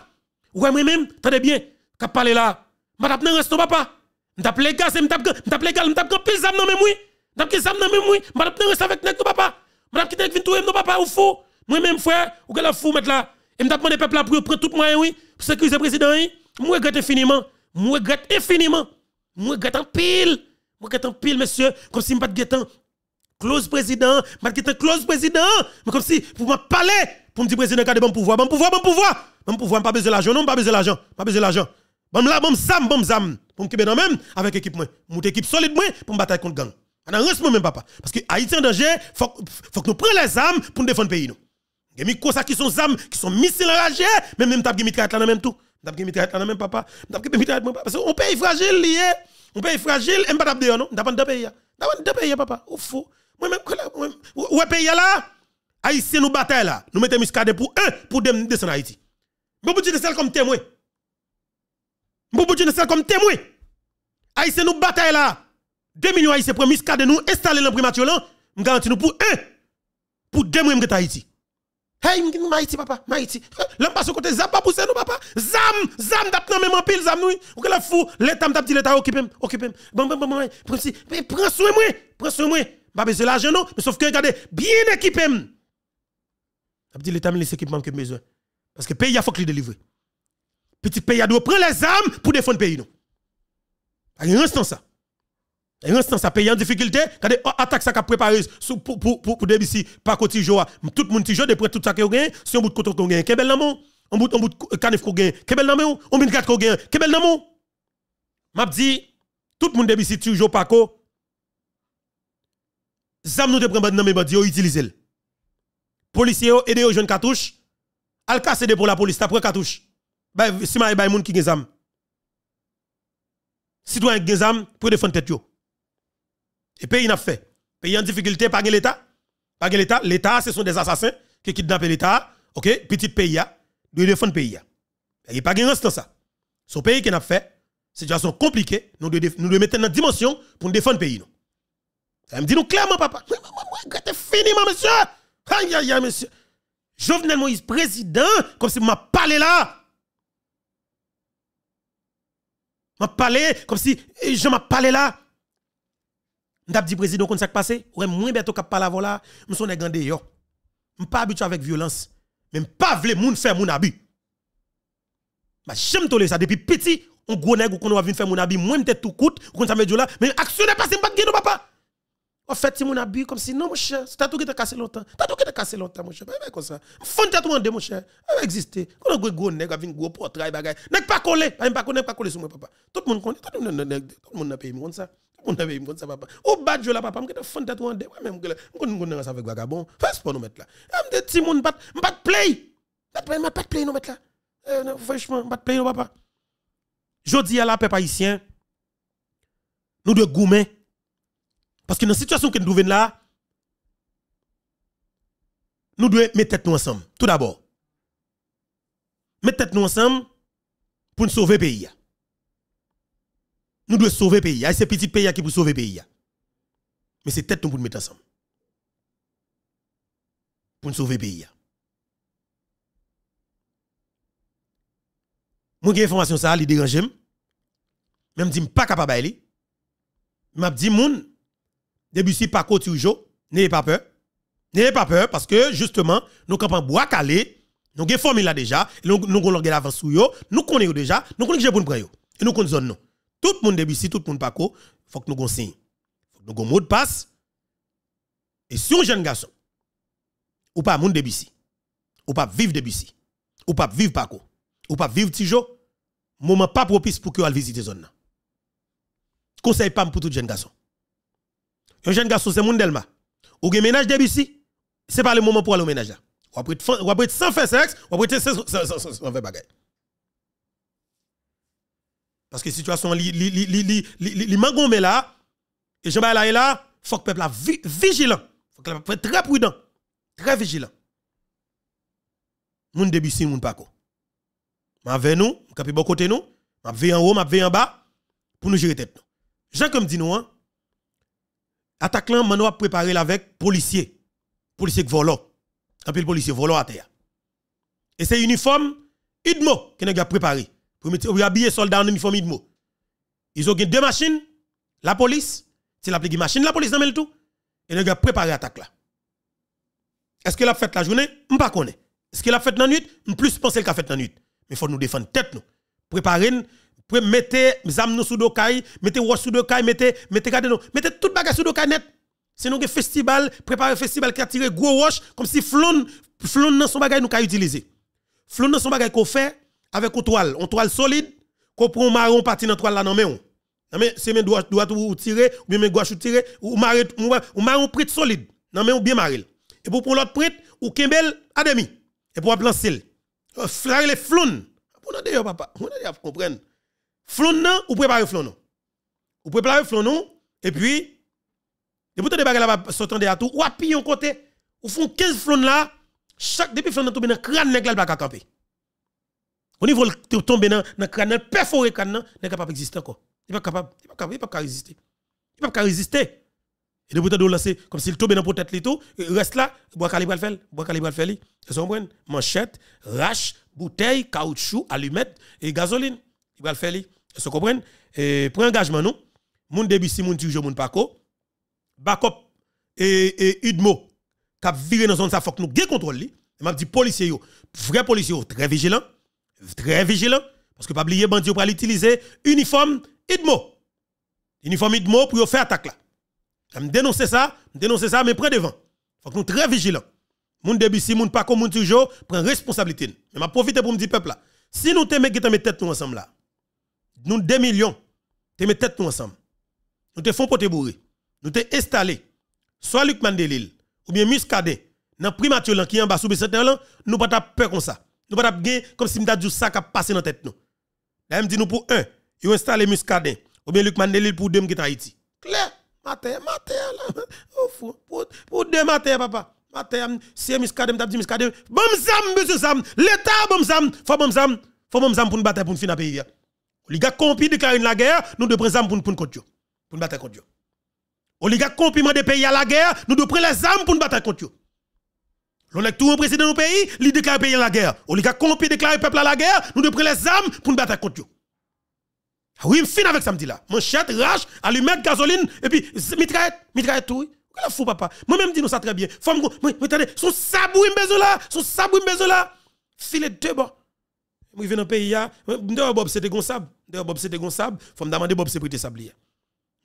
Ouais moi-même, tenez bien, qu'a parler là. Madame ne reste papa. M'tap légal, c'est m'tap m'tap légal, m'tap grand pile zam nan même oui. M'tap zam nan même oui. M'tap ne reste avec nek non papa. M'tap quitter avec vin papa ou fou. Moi même frère, ou que la fou mettre là. Et m'tap peuple là pour prendre tout moyen oui, pour sécuriser président oui. Moi regrette infiniment. Moi regrette infiniment. Moi regrette en pile. Moi regrette en pile monsieur, comme si m'pas de guetan close président, m'pas de close président, mais comme si vous m'a parler pour me dire président garde de bon pouvoir, bon pouvoir, bon pouvoir. Bon pouvoir, pas besoin l'argent, non, pas besoin l'argent, pas besoin l'argent. Bon là, bon zam, bon zam pour me même avec équipe moi. Mon équipe solide moi pour me bataille contre gang. On a reste même papa parce que Haïti en danger, faut faut que nous prenions les armes pour défendre pays nous. Il y qui sont armes, qui sont missiles enragés, même même t'as mitraillette là même tout. T'as mitraillette là même papa. T'as même, papa parce qu'on pays fragile lié. On pays fragile, on pas dehors non, d'abord deux pays. D'abord deux pays papa. Ou fou. Moi même est pays là Haïtien nous bataille là, nous mettons muscadet pour un pour descendre Haïti. Mais vous dites celle comme témoin. Mon ne Dieu, nous comme témoin. Haïtien nous bataille là. 2 millions Haïtiens pour de nous installer dans primature là. Je garantis nous pour un. Pour deux mois, je Haïti. Hey, je Haïti, papa, Haïti. L'homme passe au côté, zam, pas pousser nous, papa. Zam, zam, d'ap nan même en pile, zam, nous. Ou que la fou, l'état m'tap dit l'état, occupez occupez Bon, bon, bon, bon, prends si, prends soin, moi, prends soin, moi. Pas besoin l'argent, non, mais sauf que, regardez, bien équipé. M'tap dit l'état, me les équipements que besoin. Parce que pays, il faut que le délivre. Petit pays doit prendre les armes pour défendre le pays. Non. Il y a un instant ça. Il y a un instant ça. Pays en difficulté, quand oh, attaque ça qu'a préparé pour, pour, pour, pour DBC, par côté tout le monde qui joue, tout ça qui gagné, si on bout de côté qu'on gagne, quel l'amour, on bout on bout de canif qu'on gagne, quel l'amour, on bout de qu'on gagne, quel l'amour. M'a dis, tout le monde DBC toujours par quoi Zam nous te prend dans mes bandits, oh, utilisez-le. Policiers, oh, aidez aux jeunes cartouches. Al casse pour la police, après cartouche. Si ma bay moun ki e gen zam. Citoyen gen zam pour défendre tête yo. Et pays n'a fait. Pays en difficulté pas l'État. Pas l'État, l'État ce sont des assassins qui kidnappent l'État. OK, petit pays a doit défendre pays a. Il pas gen instant ça. Son pays qui n'a fait situation compliquée, nous devons nous de mettre dans dimension pour défendre pays nous. Ça e me dit nous clairement papa. C'est fini monsieur. Aïe aïe aïe monsieur. Jovenel Moïse président comme si m'a parlé là. m'a parlé comme si eh, je m'a parlé là. M'tap dit président qu'on ça passé, ouais moins bientôt qu'a parler avant là, Je des je yo. pas habitué avec violence, même pas vle moun faire mon abus. Ma bah, j'aime tolé ça depuis petit, on gros nèg qu'on va venir faire mon abus, moi tête tout coûte, qu'on ça me dit là, mais pas pas m'pas gagner papa. En fait, si mon abus comme si, non, mon cher, c'est tout qui t'a cassé longtemps. T'as tout qui t'a cassé longtemps, mon cher. Mais ben, ben, comme ça. Fond t'a tout demandé, mon cher. Elle existe. Quand on a un gros nègre, un gros portrait, bagaille. N'est pas collé. pas pas collé, pas collé sur moi, papa. Tout le monde connaît. Tout le monde dans Tout le monde dans pays, mon ça. Tout le monde a payé mon ça, papa. Ou bat, je la papa. M'kete fond t'a tout demandé. Ouais, même, m'kone m'kone ça avec vagabond. Fais pas nous mettre là. M'de ti moun bat, m'bat play. M'bat play, m'bat play nous mettre là. Euh, franchement, m'bat play nous, papa. Jodi à la peuple haïtien. Nous de gourmets parce que dans la situation que nous trouvons là, nous devons mettre tête nous ensemble. Tout d'abord, mettre tête nous ensemble pour nous sauver le pays. Nous devons sauver le pays. C'est petit pays qui peut sauver le pays. Mais c'est tête nous pour nous mettre ensemble. Pour nous sauver le pays. Moi, j'ai information ça, il dérange. Même si je ne suis pas capable de Je me dis, Debussy pas côté toujours, n'ayez pas peur. N'ayez pas peur parce que justement, nous campons bois calé, nous avons formé là déjà, nous avons l'avance sur yo, nous connaissons déjà, nous connaissons pour nous et nous connaissons non. Tout le monde Debussy, tout le monde pas il faut que nous Il Faut que nous avons mot de passe. Et si un jeune garçon ou pas monde Debussy, ou pas vivre Debussy, ou pas vivre Paco, ou pas vivre Tijo, moment pas propice pour que vous visiter zone. Conseil pas pour tout jeune garçon un jeune garçon, c'est Mundelma. Ou un ménage ce c'est pas le moment pour aller au ménage là. Hein. Ou après, sans faire sexe, ou après, sans faire bagaille. Parce que situation, les sont là, et sont là, il faut que le peuple soit vigilant. faut que le peuple soit très prudent, très vigilant. Moun Debussy, mon Paco. Ma vais nous, je bon côté nous, je vais en haut, je vais en bas, pour nous gérer tête. Jean comme dit nous, hein, Attaque là, maintenant, préparé avec policier. Policier qui vole. Un peu le policier à terre. Et c'est uniforme Idmo qui a préparé. Pour habiller soldats en uniforme Idmo. Ils ont deux machines, la police, c'est la machine, la police dans tout. Et nous avons préparé l'attaque là. Est-ce qu'elle a fait la journée Je ne sais pas. Est-ce qu'elle a fait la nuit Je plus qu'elle a fait la nuit. Mais il faut nous défendre tête nous. Préparer pour mettre les nous sous dokai, mettez wash sous mettez mettez gardez nous, mettez toute bagage sous net. C'est nous un festival, préparer festival qui a tiré gros roche comme si flon flon dans son bagage nous ka utiliser. Flon dans son bagage qu'on fait avec une toile, une toile solide, qu'on prend marron parti dans toile là dans main. Non mais c'est mes doit ou tirer ou bien mes gauche ou tirer ou marron ou marron prête solide. Non mais ou bien marre. Et pour prendre l'autre prit, ou kembel à demi. Et pour plancer. Euh, Flare les flon. Pour d'ailleurs papa, on comprendre. Flon nan, ou préparer flon nan. Ou préparez flon nan, et puis, depuis de bagay là-bas, de à tout, ou à en côté, ou font 15 flon là, chaque, depuis flon nan tombe dans crâne nèg là, pas camper. Au niveau tombe dans le crâne, perforer crâne nan, n'est capable d'exister encore. Il pas capable, il pas capable, il pas capable résister. Il pas capable résister. Et depuis de lancer comme s'il tombe dans la tête tout, reste là, bois calibre le faire, bois calibre le faire. Et son manchette, rache, bouteille, caoutchouc, allumette et gasoline. Il va le faire. Vous comprenez Et pour engagement nous, moun Debussy, moun toujours moun Paco, backup et Udmo qui viré dans zone ça faut que nous gain contrôle Et m'a dit policiers yo, vrai policier très vigilant, très vigilant parce que pas oublier bandit pour l'utiliser uniforme idmo Uniforme idmo pour faire attaque là. Je dénoncer ça, dénoncer ça mais près devant. Faut que nous très vigilants. Moun Debussy, moun Paco, moun toujours prend responsabilité. Mais m'a profité pour me dire peuple là, si nous t'aimons mes tête nous ensemble là nous 2 millions, te mettons tête nous ensemble. Nous te font pote bourré. Nous te installé, soit Luc Mandelil, ou bien Muscadet, dans primature qui est en bas sous le nous pas peur comme ça. Nous pas gain comme si m'ta dit ça qui passé dans tête nous. Là, dit nous pour un, nous installons Muscadet, ou bien Luc Mandelil pour deux qui est Haïti. Claire, matin, matin, là, pour, pour deux matin, papa. Matin, si Muscadet, avons dit Muscadet, bon zam, monsieur zam, l'État bon zam, faut bon zam, faut bon zam pour nous battre pour nous finir pays gars corrompu déclarer la guerre, nous devons prendre pour nous contre pour nous battre contre Dieu. Oligarque corrompu des pays à la guerre, nous devons prendre les armes pour nous battre contre Dieu. L'on est tout un président du pays, il déclare le pays à la guerre. Oligarque compis déclare le peuple à la guerre, nous devons prendre les armes pour nous battre contre Dieu. Ah oui, je suis avec samedi là. Manchette, rage, allumette, gasoline, et puis mitraillette, mitraillette tout. Quel fou papa? Moi-même dis nous ça très bien. Femme, mais attendez, son sabou besoin là, son sabou besoin là. Filet deux bon. Moi, je viens dans le pays, là, hein. je oh, c'était D'ailleurs, Bob c'était gon sable, faut me demander Bob c'est prêté sablier.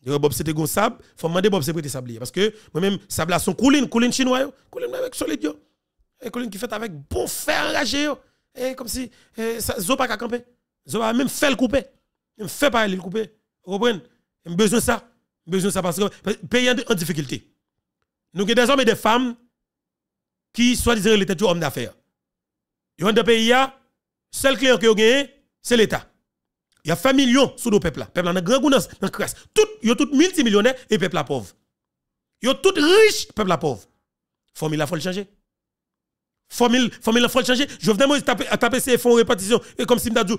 D'ailleurs, Bob c'était gon sable, faut me demander Bob c'est prêté sablier. Parce que moi-même, sable son couline, coulin chinois, Couline avec solide Et eh, coulin qui fait avec bon fer enragé Et eh, comme si, eh, ça, zo pas qu'à camper. Zo même fait le couper. Même fait pas le couper. Vous comprenez? besoin de ça. besoin ça parce que pays en difficulté. Nous avons des hommes et des femmes qui, soi-disant, étaient hommes d'affaires. Ils ont des pays, seul client que vous gagne c'est l'État. Il y a 5 millions sous nos peuple là. Peuple là grand goût, dans crasse. Tout yo tout multimillionnaire et peuple pauvres. pauvre. Yo tout riche, peuple pauvre. Formule là faut le changer. Formule formule faut le changer. venais venais taper taper ces fonds répartition et comme si m'a dit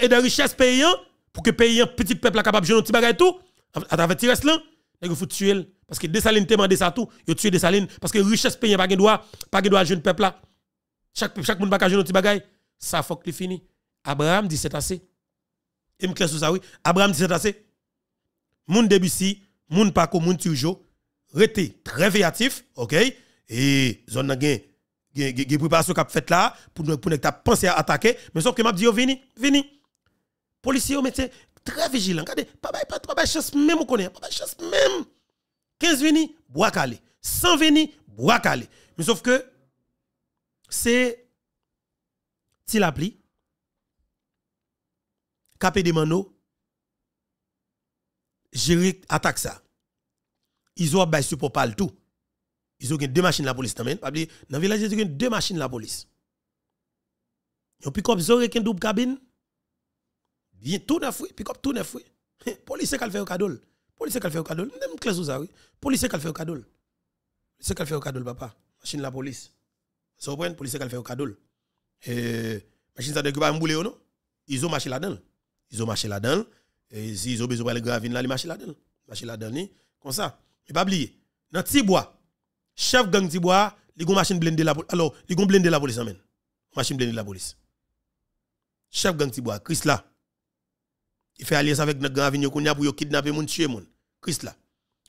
et, de richesse payant pour que payant petit peuple de capable un petit bagage tout à travers reste là, il faut tuer parce que des salines demandé ça tout, faut tuer salines. parce que richesse richesses pas gain droit, pas gain droit jeune peuple là. Chaque chaque monde pas un petit bagage, ça faut que fini. Abraham dit c'est assez et ça oui Abraham dit c'est moun Debussy moun Paco moun toujours rete très véatif OK et zone gain gain préparation qu'a fait là pour ne t'a penser à attaquer mais sauf que m'a dit vini vini policier au métier très vigilant regardez pas pas chance même on connaît pas chance même 15 vini bois calé 100 vini bois calé mais sauf que c'est si l'appli Capé de Mano, gérer attaque ça. Ils ont pour support le tout. Ils ont deux machines de la police. Dans le village, ils ont deux machines de la police. Ils ont pick-up, ils ont double cabine. Bien, tout neuf, pick-up, tout neuf. Police, c'est qu'elle fait au cadeau. Police, c'est qu'elle fait au cadeau. Même classe, ça, oui. Police, c'est qu'elle fait au cadeau. C'est qu'elle fait au cadeau, papa. Machine de la police. Ça vous prend, police, c'est qu'elle fait au cadeau. Machine, ça, de pas un boulet, non? Ils ont marché là-dedans ils ont marché là-dedans. Et si ils ont besoin de gravine là, ils marchent là-dedans. marchent là-dedans, comme ça. Et pas oublier, dans Tibois, chef gang Tibois, ils ont machine blindée la police. Alors, ils ont blindé la police, amène. Machine blindée la police. Chef gang Tibois, Chris là. Il fait alliance avec notre gravine, qu'on a pour kidnapper mon tuer mon. Chris là.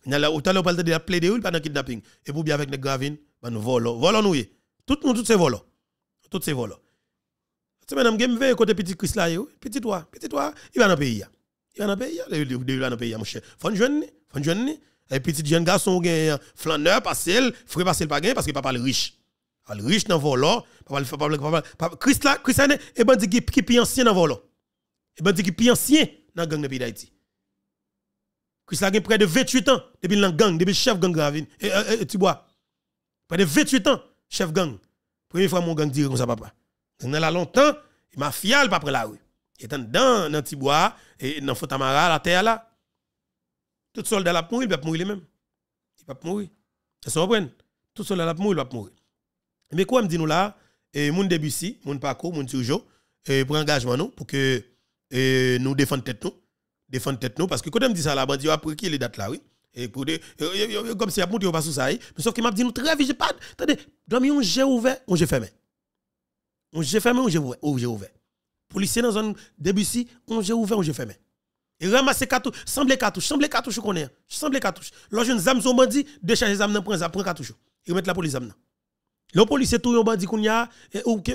Il a autant le parle de la plaie de pas pendant kidnapping. Et pour bien avec notre gravine, ben nous volons. Volons nous. Tout le monde, tout c'est volons. Tout c'est c'est maintenant que game côté petit Chris là, petit toi, petit toi, il va dans le pays. Hein. Il va dans le pays, hein. il va dans le pays, hein, mon cher. Faut jeune, les jeune. Et petit jeune garçon qui flâneur, passel, frère passel pas gain parce que papa le riche. Ah, le riche dans volant, le Chris là, Chris là, et eh bandit qui qui ancien dans volant. Et eh bandit qui plus ancien dans gang de pays d'Haïti. Chris là a près de 28 ans depuis dans gang, depuis le chef gang Gravine. Et eh, tu vois, Près de 28 ans, chef gang. Première fois mon gang dit comme ça papa est là longtemps, ma m'a pas près la rue. est dans dans Tibois et dans Fontamara la terre là. Tout soldat la mourir, il va mourir lui-même. Il va mourir. Ça se comprend. Tout soldat la mourir, il va mourir. Mais quoi me dit nous là et mon Debussy, mon parcours, mon toujours, et pour engagement nous pour que nous défendre tête nous, défendre tête nous parce que quand me dit ça là, bandi après qui les dates là oui. Et pour comme si a monté pas sous ça, mais sauf qu'il m'a dit nous très vite, je pas, attendez, dans un j'ai ouvert, on j'ai fermé on j'ai fermé, ou j'ai ouvert, Policier dans zone début, on j'ai ouvert, ou j'ai fermé. Et ramasser cartouche, semble cartouche, semble cartouche qu'on est, hein. cartouche. un jeune zam son bandit, décharger zam dans prendre cartouche. Il la police zam Le policier tout bandit qu'on y a que aux que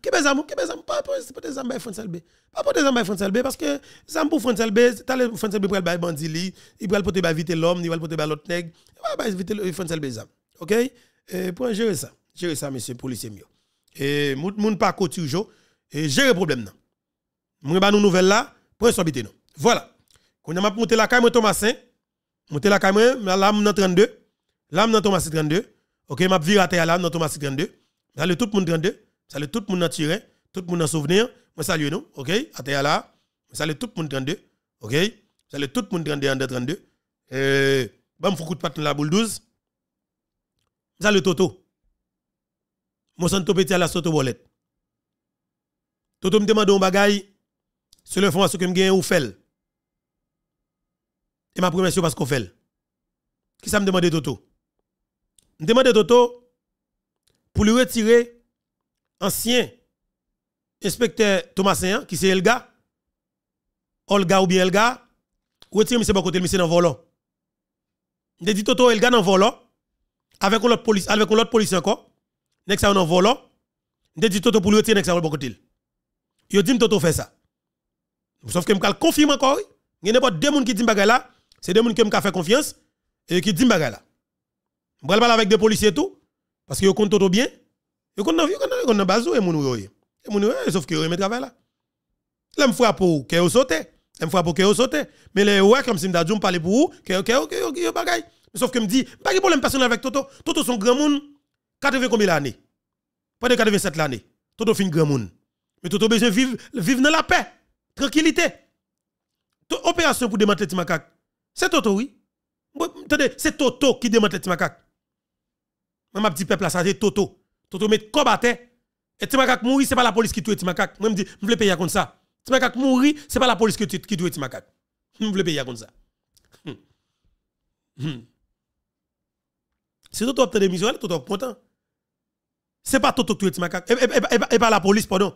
que pas pour des Pas pour des parce que zame pour France t'as le pour bandit li, il l'homme, Va le OK? Pour ça. Gérer ça monsieur policier mieux et moun moun pas toujours et gérer problème nan moi ba nous nouvelle là pour s'habiter non voilà quand on m'a monté la caille Thomasin monté la caille là dans 32 là dans Thomasin 32 OK m'a viré à terre là Thomasin 32 salut tout le monde 32 salut tout le monde tiré, tout le monde souvenir moi salue nous OK à terre là salut tout le monde 32 OK salut tout le monde 32 en 32 euh bon fou coup de patte la boule 12 salut Toto mon santo pété à la soto bolette. Toto me demande un bagay, sur le fond à ce que me gagne ou fait. Et ma première parce qu'on fait. Qui ça me demande Toto? Me demande Toto pour lui retirer ancien inspecteur Thomasin, qui c'est Elga, Olga ou bien Elga, retirer M. pas côté, monsieur dans volant. Il dit Toto Elga dans volant, avec l'autre police, avec l'autre police encore à ça un volant dit toto pour le retirer ça Il yo dit toto fait ça sauf que me confirme encore il n'y a deux personnes qui dit bagay c'est des monde qui me fait confiance et qui dit bagay là parler avec des policiers tout parce que yo compte toto bien yo compte bien, compte yo bazou et moun bien. et moun e, sauf que yo remet travail là là que yo que vous ils Mais les comme si je parler pour vous, que bagay. Sauf que me dit, pas de problème personnel avec Toto. Toto, son grand 80 combien l'année Pas de 87 l'année. Toto fin grand monde. Mais Toto besoin vivre vivre dans la paix, tranquillité. opération pour démanteler Timakak. C'est Toto oui. Attendez, c'est Toto qui démantèle Timakak. Même m'a petite peuple ça c'est Toto. Toto met combat et Timakak mourit, c'est pas la police qui tue Timakak. Moi me dit, je veux payer comme ça. Timakak mourit, c'est pas la police qui tue, qui tue Timakak. Je veux payer comme ça. Hmm. Hmm. Si tu as des missions, Toto es content c'est pas Toto qui est macaque et pas la police pardon.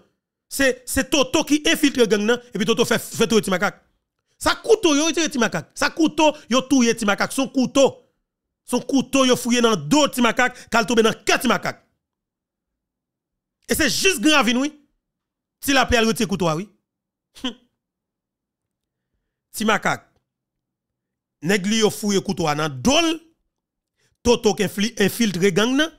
C'est c'est Toto qui infiltre gang nan et puis Toto fait fait tuer macaque. Ça couteau yo tire macaque. Ça couteau yo tuer macaque son couteau. Son couteau yo fouillé dans deux Timakak, macaque, tombe dans quatre macaque. Et c'est juste grave oui. Si la a retire couteau ah oui. Hum. Ti macaque. yo fouillé couteau ah, dans dol. Toto qui infiltre gang nan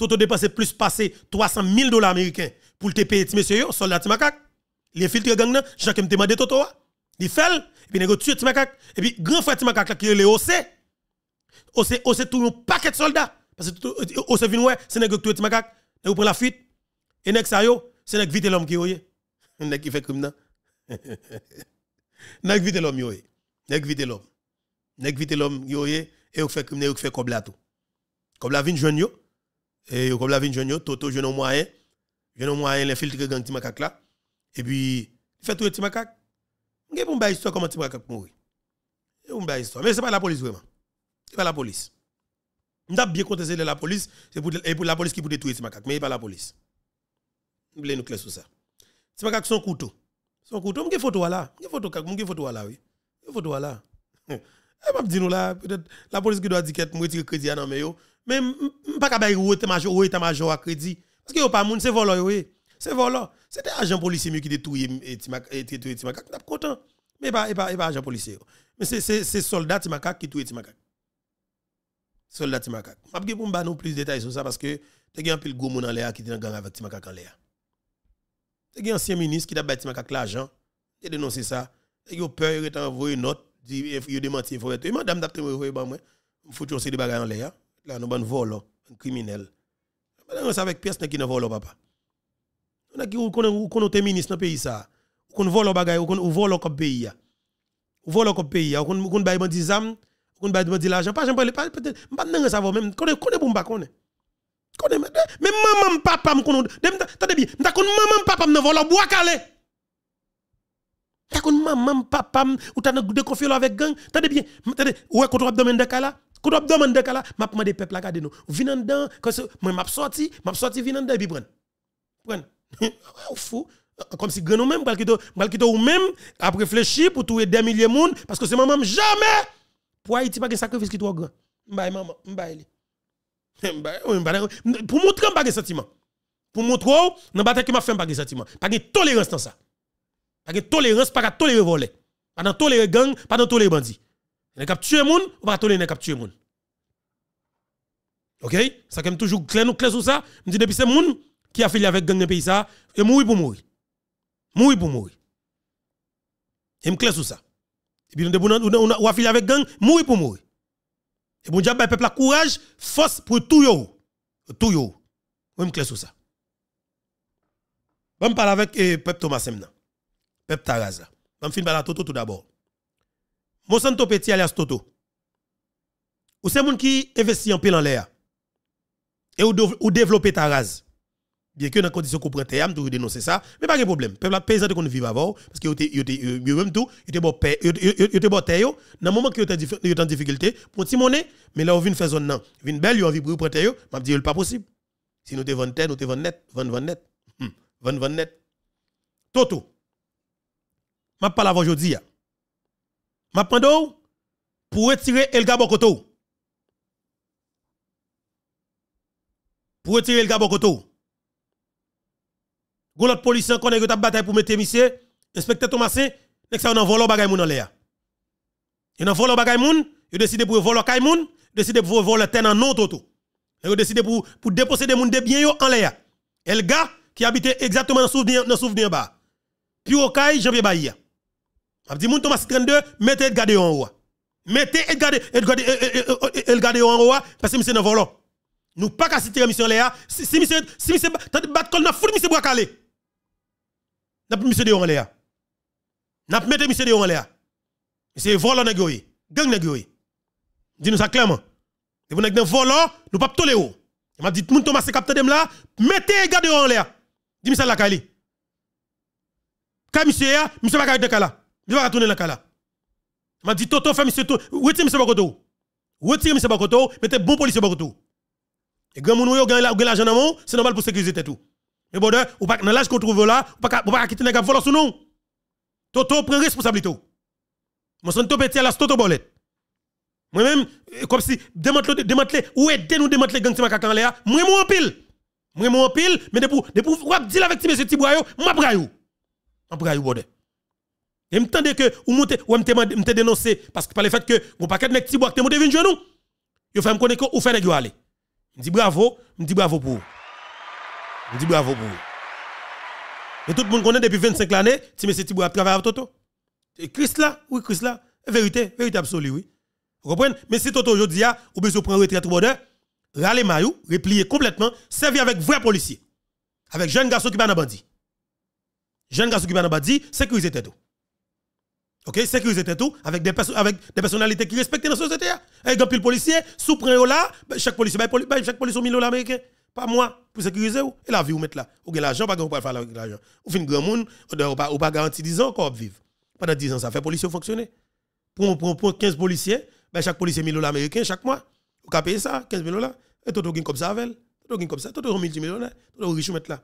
Toto dépensé plus passé 300 000 dollars américains pour te payer, monsieur, soldat Timakak. Les filtres gang, j'en ai demandé Toto. Il fait, et puis il tué Timakak. Et puis grand frère Timakak qui est le OC. OC, OC tout un paquet de soldats. Parce que OC euh, vient, ouais, c'est nègre qui tué Timakak. Nègre prend la fuite. Et nègre ça, c'est nègre vite l'homme qui est. Nègre qui fait crime là. vite l'homme, yo. Nègre vite l'homme. Nègre vite l'homme, yo. Et on fait crime, on fait comme là tout. Comme la vie jeune yo. Et comme la vie jeune, Toto Je au moyen, Je au moyen, l'infiltré gang Timakak là. Et puis, il fait tout le Timakak. Il y a une histoire comment Timakak mourit. Il y a une histoire. Mais ce n'est pas la police vraiment. Ce n'est pas la police. Nous avons bien contesté la police, c'est pour, la police qui peut détruire Timakak, mais pas la police. Nous pas nous clair sur ça. Timakak, son couteau. Son couteau, il y a une photo là. Il y a une photo là, oui. Il y a une photo là. Et je dis nous là, peut-être la police qui doit dire qu'elle me retire crédit à mais mais pas capable ou état major ou état major à crédit parce que pas monde, c'est volant c'est volant. C'était agent policier qui détruit et tué Timakak, n'a pas content. Mais pas pas pas agent policier. Mais c'est c'est soldat Timakak qui tué Timakak. Soldat Timakak. M'a pour me nous plus de détails sur ça parce que tu as un pile gros moun en l'air qui est dans gang avec Timakak en l'air. C'est as un ancien ministre qui a battu Timakak l'argent. Il dénoncé ça. Il a peur, il a envoyé une note, il a démenti, il faut être. Et madame, d'après moi, il faut que je des bagages en l'air là, nous avons un criminel. avec pièce qui ne vole papa. On a qui connaît ministre dans le pays ça. On vole bagay, on vole comme pays On vole comme pays, on on bail d'isam, on bail l'argent. Pas j'en parle pas peut-être. Pas savoir même connaît pour pas connaît. Connaît maman papa me connaît. bien, maman papa me vole bois calé. T'as maman, papa, ou t'as avec gang. T'as bien, t'as ouais, contre dans de quand on demande de là, m'a demandé peuple à garder nous. Viens dedans, quand moi m'a sorti, m'a sorti viens dedans et puis prendre. Prendre. fou. Comme si grand même balkito, balkito ou même a réfléchi pour trouver des milliers de monde parce que c'est maman jamais pour Haïti pas de sacrifice qui trop grand. Mbaye maman, mbaye. Pour montrer un de sentiment. Pour montrer dans bataille qui m'a fait un de sentiment. Pas de tolérance dans ça. Pas de tolérance, pas de tolérance voler. Pas de tolérance gang, pas de tolérer Nèg qui tuer moun, ou pas tolérer ne qui tuer moun. OK Ça comme toujours clair nous clair sur ça. Me dit depuis c'est moun qui a affilié avec gang dans pays ça et mouri pour mourir. Mouri pour mourir. Et me clair sur ça. Et puis on ou affilié avec gang, mouri pour mourir. Et bon diable bah, peuple la courage, force pour tout yo. Tout yo. me clair sur ça. Je parle avec eh, peuple Thomas maintenant. peuple Taraza. On Je vais parler à Toto tout d'abord. Monsanto Petit alias Toto. Ou c'est moun qui investit en pile en l'air. Et ou, développer ta race. Bien que dans la condition qu'on prend, je dénoncer ça, mais pas de problème. Peuple paysan de qu'on vivre avant, parce que yo même tout, te bon paye, il bon terre, moment que en difficulté, pour ti monnaie, mais là on vient faire zone nan, vient belle, envie pour prendre yo, m'a dit pas possible. Si nous te vendre terre, nous te vendre net, vendre vendre net. Hmm. Vendre vendre net. Toto. M'a parle avant aujourd'hui prendo pour retirer Elga Bokoto. Pour retirer Elga Bokoto. Gou l'autre policier a eu ta bataille pour mettre monsieur, inspecteur Thomasin, nek ça on vole bagay moun en l'air. Et on vole bagay moun, il décidé pour voler kay moun, décidé pour voler ten en non toto. Il décidé pour pour déposer des moun de bien yo en l'air. Elga qui habitait exactement dans souvenir souvenir bas. Puis au kay Jean-Pierre baïa. Je dit, mon Thomas 32, mettez Edgar en haut. Mettez Edgar Deyon e- e- e- en haut, parce que monsieur dans volant. Nous pas qu'à citer mission là. Si monsieur, si monsieur, t'as de battre qu'on a foutu monsieur Boakale. N'a pas monsieur Deyon en l'air. N'a pas mettez monsieur Deyon en l'air. Monsieur volant n'a Gang n'a Dis-nous ça clairement. Et vous n'êtes pas volant, nous pas tolérer. Il m'a dit, mon Thomas, c'est de là, mettez Edgar en l'air. Dis-moi ça là, Kali. Quand monsieur, monsieur va garder là. Il va retourner dans le cas là. m'a dit Toto, fais monsieur Toto. Retire monsieur Bakoto. Retire monsieur Bakoto. Mettez bon policier Bakoto. Et grand moun yo gagne l'argent dans mon, c'est normal pour sécuriser tout. Mais bon, ou pas dans l'âge qu'on trouve là, ou pas ou pas quitter gars, volant sous nous. Toto prend responsabilité. Mon son à la Toto bolet. Moi-même, eh, comme si démanteler, démanteler, ou aider nous démanteler gang Timaka en l'air, moi moi en pile. Moi moi en pile, mais de pour de pour dire avec ti monsieur Tibrayo, m'a brayo. En brayo bonheur. Et me que ou monte ou me dénoncé parce que par le fait que mon paquet de petits bois que monte vinn genou. Yo fait me ou fait nèg yo bravo, me dit bravo pour. Je dit bravo pour. Et tout le monde connaît depuis 25 années si monsieur Tibou travaille avec Toto. Et Chris là, oui Chris là, vérité, vérité absolue oui. Vous comprenez Mais si Toto aujourd'hui a ou besoin prendre retraite au bonheur, râler maillot, replier complètement, servir avec vrai policier. Avec jeune garçon qui va dans bandit. Jeune garçon qui va dans bandit, sécurisé tête. Oh. OK, sécurité tout avec des avec des personnalités qui respectent la société. Avec un hein. eh, pile policier, sous prend là, ben, chaque policier ben, ben, chaque policier 1000 dollars américains pas moi pour sécuriser ou et la vie ou mettre là. Ou gagne l'argent pas qu'on pas faire avec l'argent. Ou fin grand monde ou pas ou pas garanti 10 ans qu'on vivre. Pendant 10 ans ça fait policier fonctionner. Pour pour 15 policiers, ben chaque policier 1000 dollars américains chaque mois. Ou capé payer ça 15 000 dollars et tout gagne comme ça avec tout gagne comme ça, tout dollars. tout riche mettre là.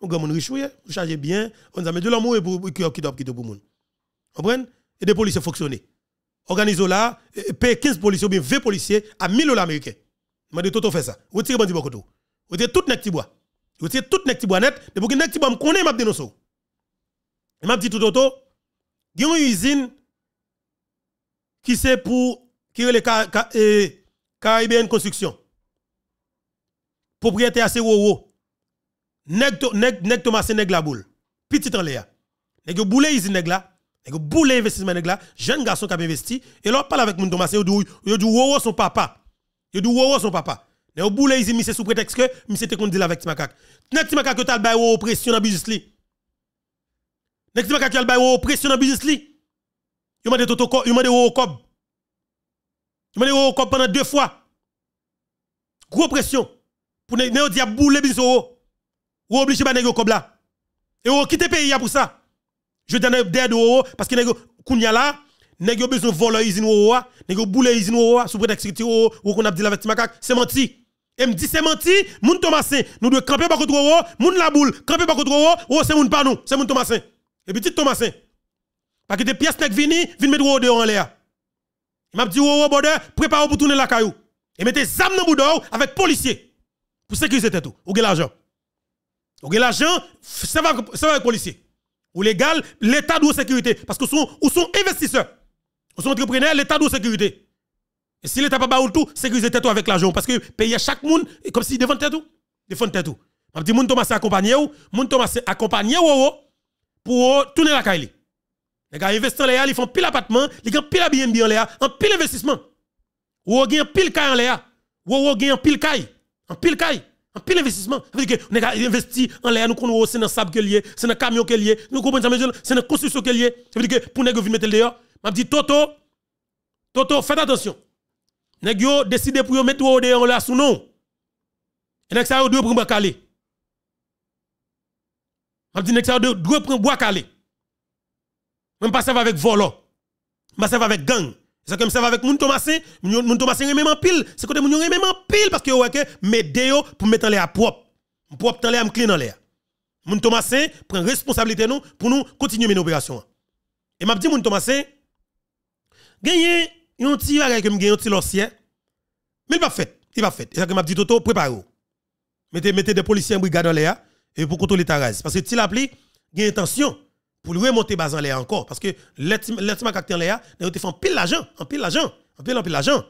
On grand monde riche ou eh. charger bien, on a mis de l'amour pour qui qui qui quitter pour monde. Comprenez Et des policiers fonctionnaient. Organisez là, payez 15 policiers ou bien 20 policiers à 1000 dollars américains. Je dis, Toto fait ça. Retirez Bandi bandit Retirez tout le bois. Retirez tout le bois net. Et pour que le bois me connaisse, je dénonce. Et je dis, Toto, il y a une usine qui c'est pour qui est le Caribbean Construction. Propriétaire assez wow. Neg Thomas neg la boule. Petit en l'air. Neg boule usine neg Nèg boule investissement nèg là, jeune garçon qui a investi et leur parle avec mon Thomas, yo dit dit wowo son papa. Yo dit wowo son papa. ou boule ici monsieur sous prétexte que monsieur était qu'on deal avec Timakak. Nèg Timakak yo tal bay oppression oh, dans business li. Nèg Timakak yo bay oppression oh, dans business li. Yo mande toto ko, yo mande wo cob. Yo mande wowo cob pendant deux fois. Gros pression pour nèg dit boule business oh. wowo. obligez obligé ba nèg cob là. Et ou quitter pays pour ça. Je donne un dead parce que les gens là, les besoin de voler usine ou les gens bouler usine ou sous prétexte ou qu'on a dit avec macaque, c'est menti. Et me dit c'est menti, mon Thomasin, nous devons camper par contre ou, moun la boule, camper par contre ou, ou c'est mon pas nous, c'est mon Thomasin. Et petit Thomasin. Parce que des pièces nèg vini, vinn mettre ou dehors en l'air. Il m'a dit ou border, préparez pour tourner la caillou. Et mettez zam dans boudou avec policiers pour sécuriser tout. Ou l'argent. Ou l'argent, ça va avec policiers. Ou légal, l'État de sécurité. Parce que sont, ou sont investisseurs. Ou sont entrepreneurs, l'État de sécurité. Et si l'État pas ou tout, sécuriser tête avec l'argent. Parce que payer chaque monde, comme s'il défendait tout. tête tout. Je dis, moun Thomas accompagné ou, moun Thomas accompagné ou, pour oh, tourner la caille. Les gars investissent en ils font pile appartement, ils font pile BNB en l'air, en pile investissement. Ou ont pile caille en l'air. Ou ont pile caille. En pile caille. En pile investissement. Ça veut dire qu'on a investi en l'air, nous connaissons, c'est dans le sable que lié, c'est dans le camion que lié, nous comprenons ça, c'est dans la construction que lié. Ça veut dire que pour nous, vous mettre dehors. Je dit Toto, Toto, faites attention. Nèg yo décidé pour mettre au dehors là sous non. Et nèg ça yo doit prendre calé. M'a dit nèg ça deux doit prendre bois calé. Même pas ça avec volo. Pas ça avec gang. C'est comme ça avec Moun Thomasin, Moun Thomasin remet en pile, c'est côté Moun remet en pile parce que ouais que m'aider pour mettre l'air propre. Propre dans l'air, clean dans l'air. Moun Thomasin prend responsabilité nous pour nous continuer mes opérations. Et m'a dit Moun Thomasin gagner un petit bagage comme gagner un petit ancien, Mais il va fait, il va fait. Et ça que m'a dit Toto préparez-vous. Mettez mettez des policiers en brigade dans l'air et pour contrôler les taras parce que si l'appli, gagne attention pour lui remonter bas en l'air encore. Parce que l'ultima qui en l'air, on fait pile l'argent, en pile l'argent, en pile en pile l'argent.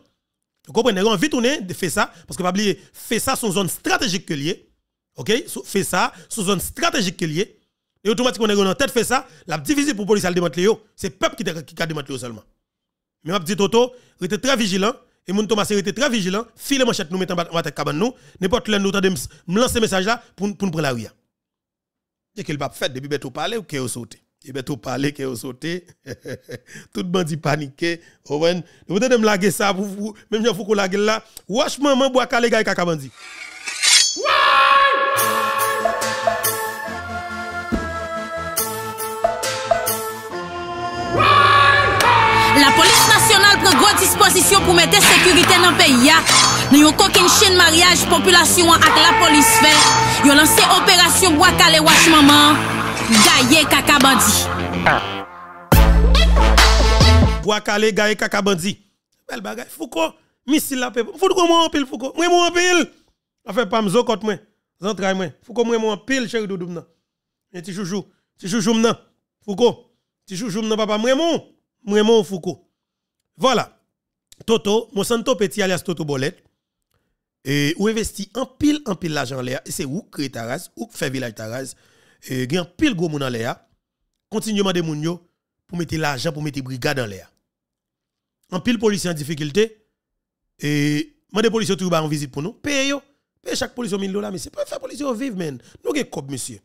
Vous comprenez, on vite tourner de faire ça, parce que pas oublier, faire ça sur une zone stratégique que lié. OK? Fait ça sur une zone stratégique que lié. Et automatiquement, on a en tête fait ça, la difficile pour la police à démanteler. C'est le peuple qui, a démantelé seulement. Mais je dit Toto, restez très vigilant. Et mon Thomas, était très vigilant. File manchette nous, mettons en bas de cabane nous. N'importe où, nous me lancer message là pour, pour prendre la rue. C'est qu'il va faire depuis bientôt parler ou qu'il a sauté. Ebe eh tou pale ke yo sote Tout mandi panike Owen, nou mwen dene m lage sa Mwen fokou lage la Ouachmanman, Bwakale, Gaye Kakamandi La polis nasyonal pren grot disponisyon Pou mette sekurite nan peyak Nou yon koken chen mariage Populasyon ak la polis fe Yon lanse operasyon Bwakale Ouachmanman gaye Kakabandi. Ah. Boakale Wakale gaye Kakabandi? Bel bagay, Foucault, missile la pepe. Foucault en pile, Foucault. moi en pile. Afe pas mzo kot mwen. Zantray mwen. Foucault moi en pile, chéri doudou Et ti chouchou. Ti chouchou mna. Foucault. Ti chouchou mna papa. moi moi. Moi moi Foucault. Voilà. Toto, santo Petit alias Toto Bolette. Et ou investi en pile, en pile l'argent l'air. Et c'est où créer ta race, ou faire village ta race et a pile gros moun en l'air continuellement des moun yo pour mettre l'argent pour mettre brigade dans l'air en pile policier en difficulté et mande des policiers tout en visite pour nous paye yo paye chaque policier 1000 dollars mais c'est pas faire policier vivre men nous gen cob monsieur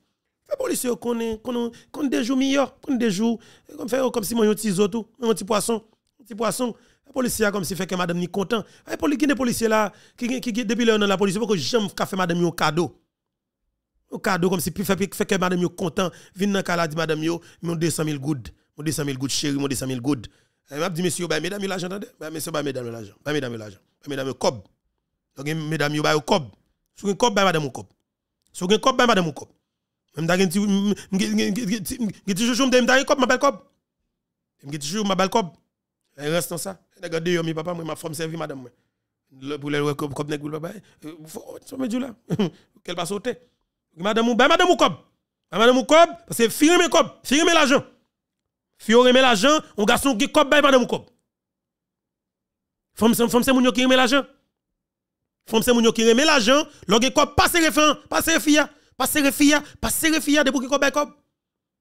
faire policier qu'on qu'on qu'on des jours meilleurs prendre des jours comme faire comme si mon petit tout un petit poisson un petit poisson policier comme si fait que madame ni content et pour les policiers là qui qui depuis là dans la police pour que j'aime faire madame un cadeau un cadeau comme si puis fait fait que madame yo content vinn dans kala dit madame yo mon 200 000 goud mon 200 000 goud chéri mon 200 000 goud et m'a dit monsieur bah mesdames l'argent attendez monsieur mesdames l'argent mesdames l'argent mesdames cob donc mesdames yo ba cob sur cob ba madame cob sur cob ba madame cob même gen ti ti jojo me d'agen cob m'appelle cob me ti jojo cob et reste dans ça papa ma madame le pour le qu'elle sauter madame ou ben madame ou cob ben, madame ou cob parce que firme cob firme l'argent firme l'argent on garçon qui cob ben madame ou cob femme femme c'est qui remet l'argent femme c'est qui remet l'argent log cob Passer refin passe refia passe refia Passer refia de pour qui cob ben cob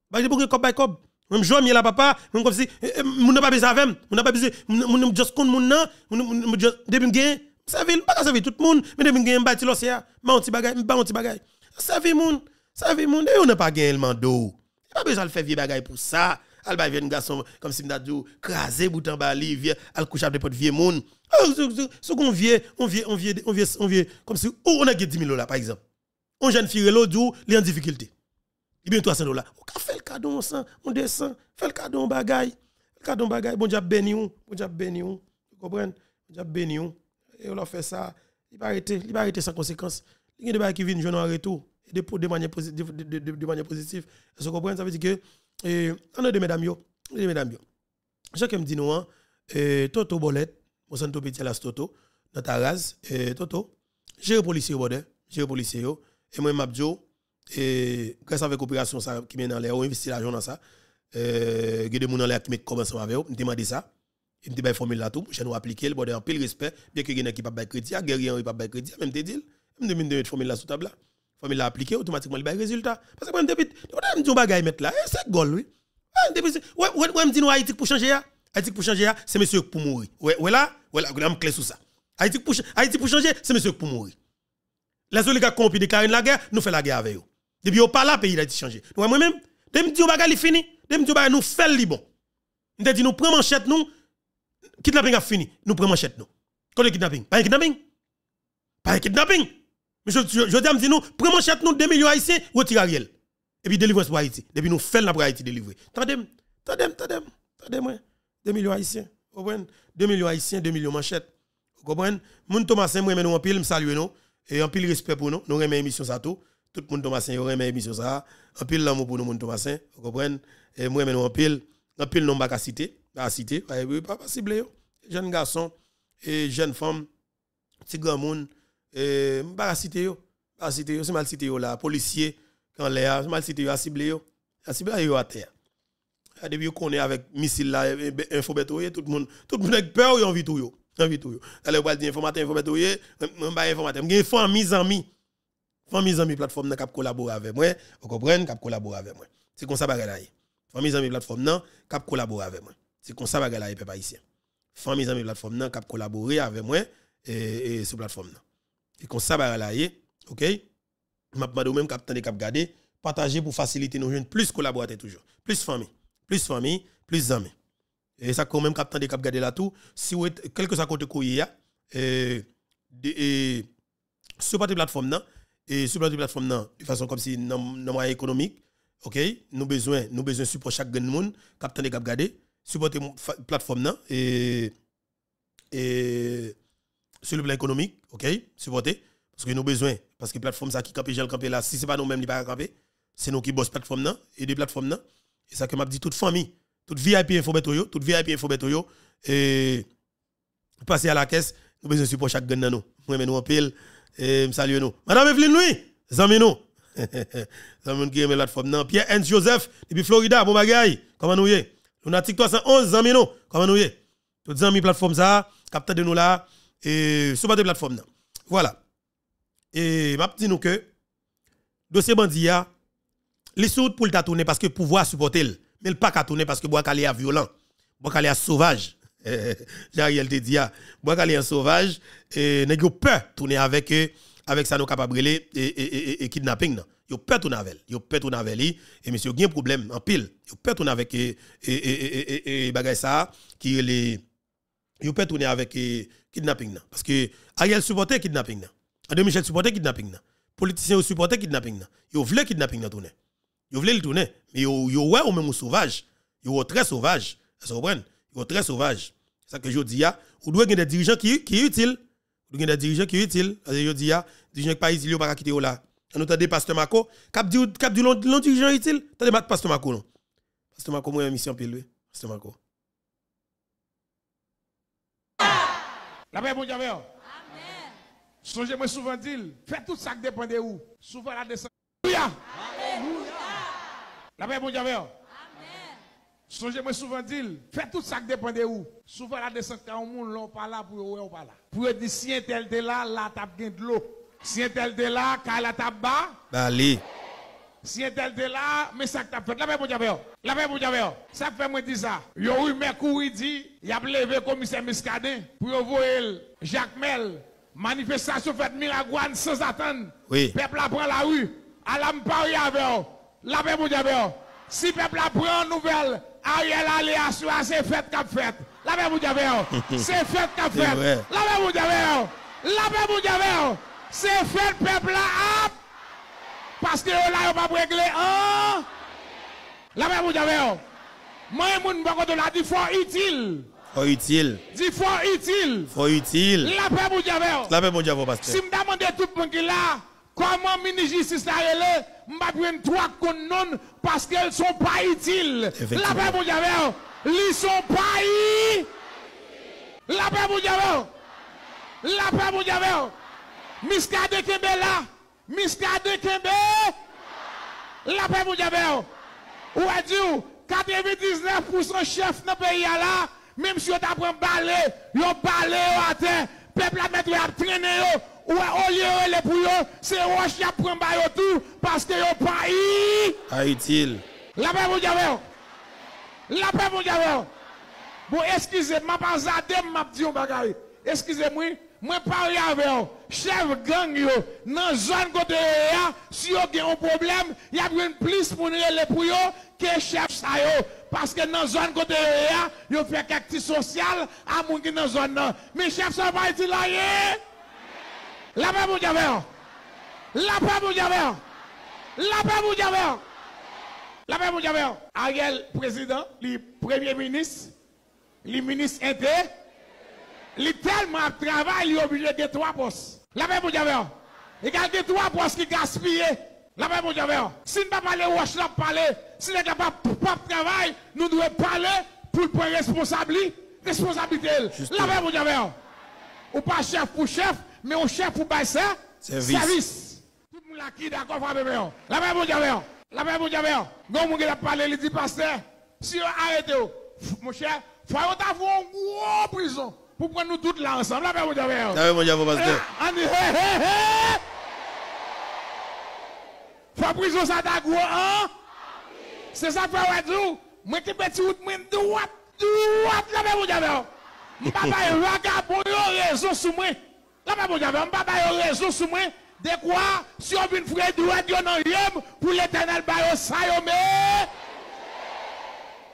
bah de pour qui cob ben, ben même joie Miel la papa même comme si eh, eh, Mon n'a pas besoin avec moun n'a pas besoin Mon just kon mon nan mon depuis gain pas tout le monde mais depuis gain bâti l'océan mon petit bagage mon petit bagage ça fait moun, ça fait moun, et oh, on n'a pas gagné le mando. Pas besoin de faire vieux bagaille pour ça. Alba ba un garçon comme si a dit craser bout en bas vieux al coucher de pot vieux monde. Ce qu'on vieux, on vieux, on vieux, on vieux, on vieux comme si on a gagné 10 000 dollars par exemple. On jeune fille l'autre jour, il en difficulté. Il bien 300 dollars. On fait le cadeau on 100, on 200, fait le cadeau en bagaille. Le cadeau en bagaille, bon Dieu béni on, bon Dieu béni on. Vous comprenez Bon Dieu béni on. Et on a fait ça, il va arrêter, il va arrêter sans conséquence. Il y a des bagailles qui viennent jeune en retour de, de, manière, positive, de, de, de manière positive. Vous comprenez? Ça veut dire que, euh, on a deux mesdames, yo, mesdames, yo. Chacun me dit nous, euh, Toto Bolette, mon santo petit alas Toto, dans ta euh, Toto, j'ai un policier au bordel, j'ai un policier, et moi, Mabjo, et eh, grâce à la coopération ça, qui vient dans l'air, on investit l'argent dans ça, euh, il y a des gens dans l'air qui mettent commence avec eux, me demander ça. Il me dit, ben, formule là tout, je nous appliquer, le bordel en pile respect, bien que il y en a qui pas de crédit, guerrier, il pas de crédit, même te dit, il me demande de formule là sous table là formule appliqué automatiquement, il y a résultat. Parce que, depuis, on a dit, on bagaille mettre là, eh, c'est gol, oui. Ah, ouais, ouais, ouais, me dit, nous Haïti pour changer, ah. Haïti pour changer, ah, c'est monsieur pour mourir. Ouais, ouais, là, ouais, là, on a clé sur ça. Haïti pour, Haïti pour changer, c'est monsieur pour mourir. Les oligarques qui ont déclaré la guerre, nous fait la guerre avec eux. Depuis, on parle, pays a changer nous Moi-même, de me dit on bagaille fini, de me dit nous fait le bon. Nous dit, nous prenons manchette, nous, kidnapping a fini, nous prenons manchette, nous. Quand le kidnapping, pas un kidnapping. Pas un kidnapping je, je, dis nous, prenons chèque nous 2 millions haïtiens, à Ariel. Et puis délivrance pour Haïti. Depuis nous faisons la pour Haïti délivrer. Tandem, tandem, tandem, tandem, 2 millions haïtiens. Vous comprenez 2 millions haïtiens, 2 millions manchettes. Vous comprenez Moun Thomasin, moi, nous en pile, je salue nous. Et en pile respect pour nous. Nous remets émission ça tout. Tout le monde Thomasin, nous remet émission ça. En pile l'amour pour nous, moun Thomasin. Vous comprenez Et moi, nous en pile. En pile, nous pas cité. Pas citer. Pas ciblé. jeune garçons et jeune femme, petit grand monde et je pas yo pas citer yo c'est mal cité yo là policier quand l'air mal cité yo a ciblé yo a ciblé yo à terre depuis qu'on connait avec missile là info betoyer tout le monde tout le monde a peur yo envie tout yo envie tout yo allez pas dire informateur info betoyer on pas informateur gain famille amis famille amis plateforme qui collaborer avec moi vous comprenez qui collaborer avec moi c'est comme ça bagaille là famille amis plateforme nan qui collaborer avec moi c'est comme ça bagaille là peuple haïtien famille amis plateforme nan qui collaborer avec moi et, et sur plateforme non et comme ça, va là, eh, ok? M'a demandé même capitaine de cap partager pour faciliter nos jeunes plus collaborateurs toujours, plus famille, plus famille, plus amis. Et ça quand même Capitaine de cap garder là tout, si vous êtes quelque à côté de vous, et eh, eh, sur plateforme plateforme non et sur plateforme non de façon comme si nous moyen économique, OK, nous besoin nous besoin support chaque grand monde des de cap garder, la plateforme non et et sur le plan économique, OK, supporter. Parce que nous besoin, parce que plateforme ça qui campe, j'ai le camper là, si ce n'est pas nous-mêmes qui pas camper, c'est nous qui bossons plateforme là, et des plateformes là. Et ça que m'a dit toute famille, toute VIP Infobeto, toute VIP Infobeto, et passer à la caisse, nous besoin de support chaque gagne. nous. Moi, nous en pile, et salut nous. Madame Evelyne Louis, amis nous. qui aime la plateforme là. Pierre N. Joseph, depuis Florida, bon bagaille, comment nous y est? On avons 311 111, nous, comment nous y est? Toutes amis plateforme ça, capteur de nous là et sur plateforme plateforme. Voilà. Et m'a dit nous que dossier bandia les sautes pour le tourner parce que pouvoir supporter mais le pas tourner parce que Boakali est violent. Boakali est sauvage. J'arrive te dit Boakali est sauvage et vous yo peur tourner avec avec ça nous capable et, et, kidnapping non. Yo peur tourner avec, yo peur tourner avec lui et monsieur un problème en pile. Yo peur tourner avec et et et, ça qui les yo peur tourner avec kidnapping nan. Parce que Ariel supportait kidnapping nan. André Michel supportait kidnapping nan. Politicien supportait kidnapping nan. Yo voulait kidnapping nan tourner. Yo voulait le tourner. Mais yo, yo ouais ou même sauvage. Yo très sauvage. Vous comprenez? Yo très sauvage. C'est ça que je dis là. Ou doit des dirigeants qui, qui utiles. Ou doit des dirigeants qui utiles. Je dis là, dirigeants qui pas utiles, yo pas quitter là. On entend Pasteur Mako. Cap du, cap du long, long dirigeant utile. T'as des Pasteur Mako non. Pasteur Mako, moi, mission pile. Pasteur Mako. La paix, bon Dieu. Amen. Songez-moi souvent dit, faites tout ça que dépend de vous. Souvent la descente. Alléluia. La paix, bon Dieu. Amen. Songez-moi souvent dit, faites tout ça que dépend de vous. Souvent la descente quand on monde l'on parle, là pour vous, on parle. Pour si un tel de là, là t'as gain de l'eau. Si un tel de là, quand la tabac. Bah, si elle tel était là, mais ça que t'as fait, la paix pour Diabéo. La paix pour Diabéo. Ça fait moi dire ça. Yo, oui, Mercoury dit, il a levé commissaire Miscadin. pour voir Jacques Mel. Manifestation faite Miragouane sans attendre. Oui. Peuple a pris la rue. À la m'parie avec La paix pour Diabéo. Si peuple a pris une nouvelle, Ariel allé ah, c'est fête qu'a fait. La paix pour Diabéo. C'est fête qu'a fait. La paix pour Diabéo. La paix pour Diabéo. C'est fête peuple a... Ah! Parce que là, on va régler. Hein? paix vous avez. Oh. Moi, je ne pas la dit utile. Fort utile. Dit utile. Fort utile. La paix pour avez. Oh. La paix vous Si je demande tout le monde qui là, comment mini justice la relé, je vais prendre trois connons, parce qu'elles ne sont pas utiles. La paix pour avez. Oh. Ils ne sont pas utiles. La paix pour avez. La paix pour de Miscade là de Kembe, la paix pour Diabel. Ou a dit 99% chef dans le pays là, même si on un balai, un balai à terre, peuple a mis à traîner ou au lieu les pour c'est roche qui a un balai tout parce que pas pays Haïti. La paix pour Diabel. La paix pour Diabel. Bon, excusez-moi, je ne pas zadem m'a dit un bagaille. Excusez-moi. Moi, parler avec vous, chef gang, dans la zone côté si vous avez un problème, il y a une police pour nous aller pour vous que chef ça. Yo. Parce que dans la zone côté vous faites quelque chose social à mon dans zone. Mais chef, ça va être là. La paix pour vous. La paix pour vous. La paix vous. La paix pour vous. Ariel, président, le premier ministre, le ministre inter est tellement à travail, il obligé de trois postes. La paix mon diable. Hein. Il a des trois postes qui gaspillent. La paix mon Javier. Hein. Si nous ne parlons pas de parler, si nous ne pas pas de travail, nous devons parler pour le point responsabilité. Responsabilité. La paix mon Javier. Hein. Ou pas chef pour chef, mais au chef pour baisser. Service. Service. Tout le monde qui est d'accord, Frère vous La paix mon diable. La paix pour Javier. Donc, vous allez parler, il dit, pasteur, si vous arrêtez, oh, mon cher, il faut avoir une grosse prison. Pour prendre nous toutes là ensemble, mon ben, avez. Faut hein. ah mon diable, On eh, dit, hé, hé, hé. hein? C'est ça que je veux Moi petit droite, droite, là, avec ben, vous avez. Baba vagabond raison sous moi. Là, avec ben, vous hein, yon raison sous moi. De quoi? Si on vient frère droite, yon pour l'éternel,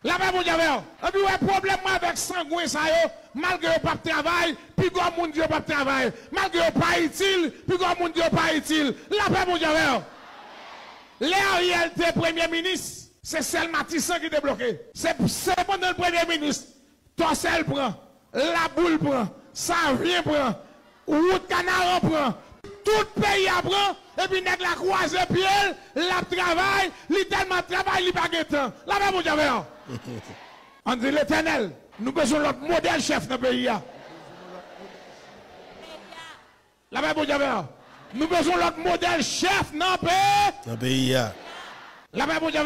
la même mon Dieu. Et puis un problème avec sangouin ça yo, malgré le pape travail, puis comme mon Dieu pas travail, malgré pas utile, puis monde moun Dieu pas utile. La paix mon Dieu. L'Ariel était premier ministre, c'est celle matissant qui débloqué. C'est c'est pendant le premier ministre. Toi seul prend, la boule prend, ça vient prend, route canard prend, tout pays prend, et puis nèg la croise pied, la travail, li tellement travail, li pas temps. La paix mon Dieu. On dit l'éternel, nous besoin de notre modèle chef dans le pays. Hein. La Bible dit nous besoin de notre modèle chef dans le pays. Hein. La Bible dit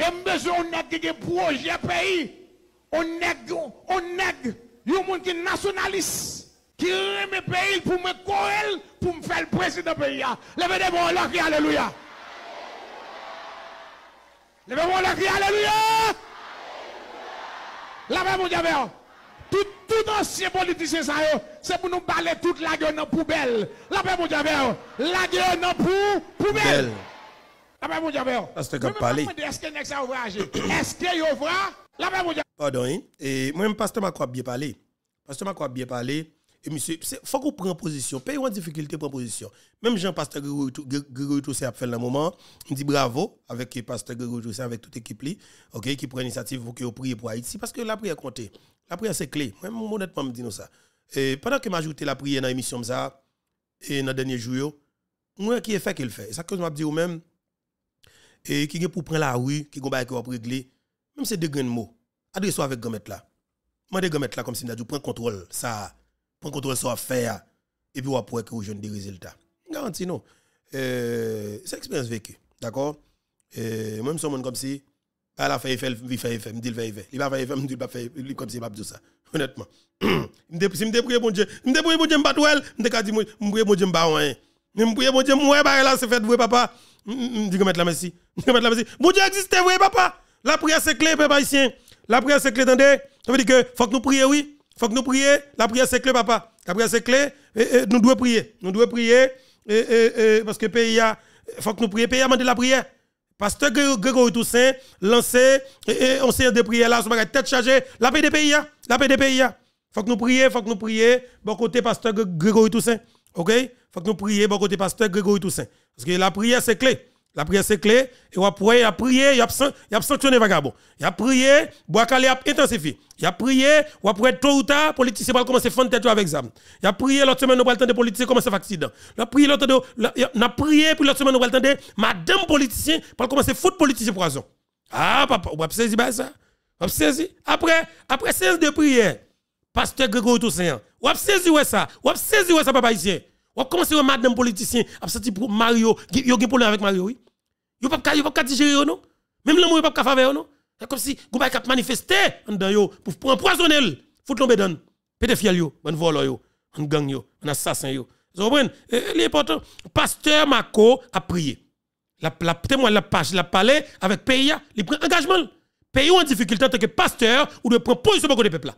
et nous besoin de notre projet pays. On nèg, on nèg, un monde qui nationaliste, qui remet le pays pour me courir, pour me faire le président du pays. Hein. Levez vous mots, alléluia levez moi le cri, Alléluia. La moi mon diable. Tout, tout ancien politicien, ça, c'est pour nous parler toute la gueule dans la poubelle. La moi mon diable. La gueule dans la poubelle. La moi mon diable. Parce que parler. Est-ce que vous gens Est-ce que vous voyagé? Pardon, hein. Et moi-même, pasteur m'a bien parlé. Pasteur m'a bien parler. Et monsieur, il faut qu'on prenne position. Pays en difficulté, prend position. Même Jean-Pasteur Grégory Toussé a fait un moment. Il dit bravo avec Pasteur Grégory Toussé, avec toute l'équipe ok qui prend l'initiative pour qu'il prie pour Haïti. Parce que la prière compte. La prière, c'est clé. Moi, honnêtement, je me dis ça. Et pendant que j'ai la prière dans l'émission, et dans le dernier jour, moi qui est fait qu'il fait. C'est ça que je me dis ou même, et qui est pour prendre la rue, qui est pour régler, même c'est deux grands mots. Adresse-toi avec Gomet là. Moi, des Gomet là, comme si je prends contrôle. Ça pour qu'on soit faire et puis on pourrait que vous jeunes des résultats. Garantie non. Euh, c'est expérience vécue. D'accord euh, Moi, je suis comme si, à ah, la fin, il fait, il fait, il fait, il dit, il fait, il fait. Il va faire, il fait, il va faire, il comme si, il va ça. Honnêtement. Si je me débrouille, bon Dieu, je me débrouille, bon Dieu, je me battre, je me dis, je me bon Dieu, je me je me prie, bon Dieu, moi, là, c'est fait, vous, papa. Je dis, mettre la merci. Je mettre la merci. Bon Dieu, existe, vous, papa. La prière, c'est clé, papa, ici. La prière, c'est clé, attendez. Ça veut dire que, faut que nous prions, oui faut que nous prions. La prière, c'est clé, papa. La prière, c'est clé. Et, nous devons prier. Nous devons prier. Et, parce que le pays a. faut que nous prions. pays a demandé la prière. Pasteur Grégory Toussaint lancé on sait de prière là, sur tête chargée. La paix des pays La paix des pays faut que nous prions. faut que nous prions. Bon côté, pasteur Grégory Toussaint. OK? faut que nous prions. Bon côté, pasteur Grégory Toussaint. Parce que la prière, c'est clé. La prière c'est clé. Et on a prié, il a prié, il a sanctionné vagabond. Il a prié, Bois a intensifié. Il a prié, ou après tôt ou tard, politicien va commencer à faire tête avec ça. Il a prié l'autre semaine, on va le de politicien commencer à faire accident. Il a prié l'autre on a prié, puis l'autre semaine, on va le de madame politicien, va commencer à foutre politicien poison. Ah, papa, on va saisir ça. On va saisir. Après, après séance de prière, pasteur Grégory Toussaint, on va saisir ça. On va saisir ça, papa ici. On va commencer à madame politicien, à sortir pour Mario, il y a un problème avec Mario, oui. Il n'y pas de digérer, non? Même l'amour, il pas de faire, non? C'est comme si vous avez manifesté pour pour empoisonner Fout Faut tomber dans pédophile yo, bon voleur yo, un gang yo, un assassin yo. Vous comprenez L'important, pasteur Mako a prié. La, la témoin la page la parlé avec pays il prend engagement. Pays en difficulté tant que pasteur ou de prendre position pour le peuple là.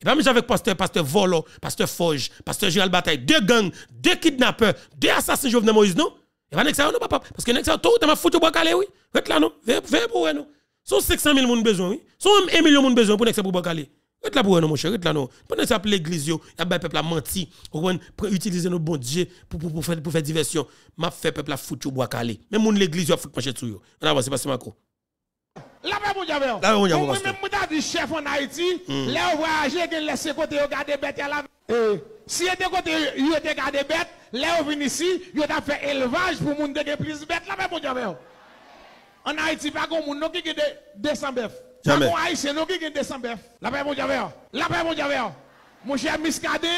Et pas avec pasteur, pasteur Volo, pasteur Foge, pasteur Gérald Bataille, deux gangs, deux kidnappeurs, deux assassins Jovenel Moïse non Et pas ça non papa parce que ça tout dans ma foutu bois calé oui. Reste là non, veille pour nous. Son 600 000 personnes besoin, oui. Son 1 million de besoin pour n'excès pour Bankale. Rete là pour nous, mon cher, rete là non. Pendant que l'église, il y a un peuple à menti pour utiliser nos bon dieu pour, pour, pour, faire, pour faire diversion. M'a fait peuple à foutre au bois Même Même l'église, il a foutu pencher sur eux. On avance, c'est pas Marco. La paix mon javel. La paix mon javel. Moi-même, je chef en Haïti. Hmm. Là, on voyage, il côté, on garde bête à la. Eh. Si était côté, il était gardé bête, là, on vient ici, il a fait élevage pour monde de plus bête. La paix mon javel. An non, non, a iti pa kon moun nou ki ki desanbef. Jamen. Nan moun a iti se nou ki ki desanbef. La pep moun jave yo. La pep moun jave yo. Moun che miskade,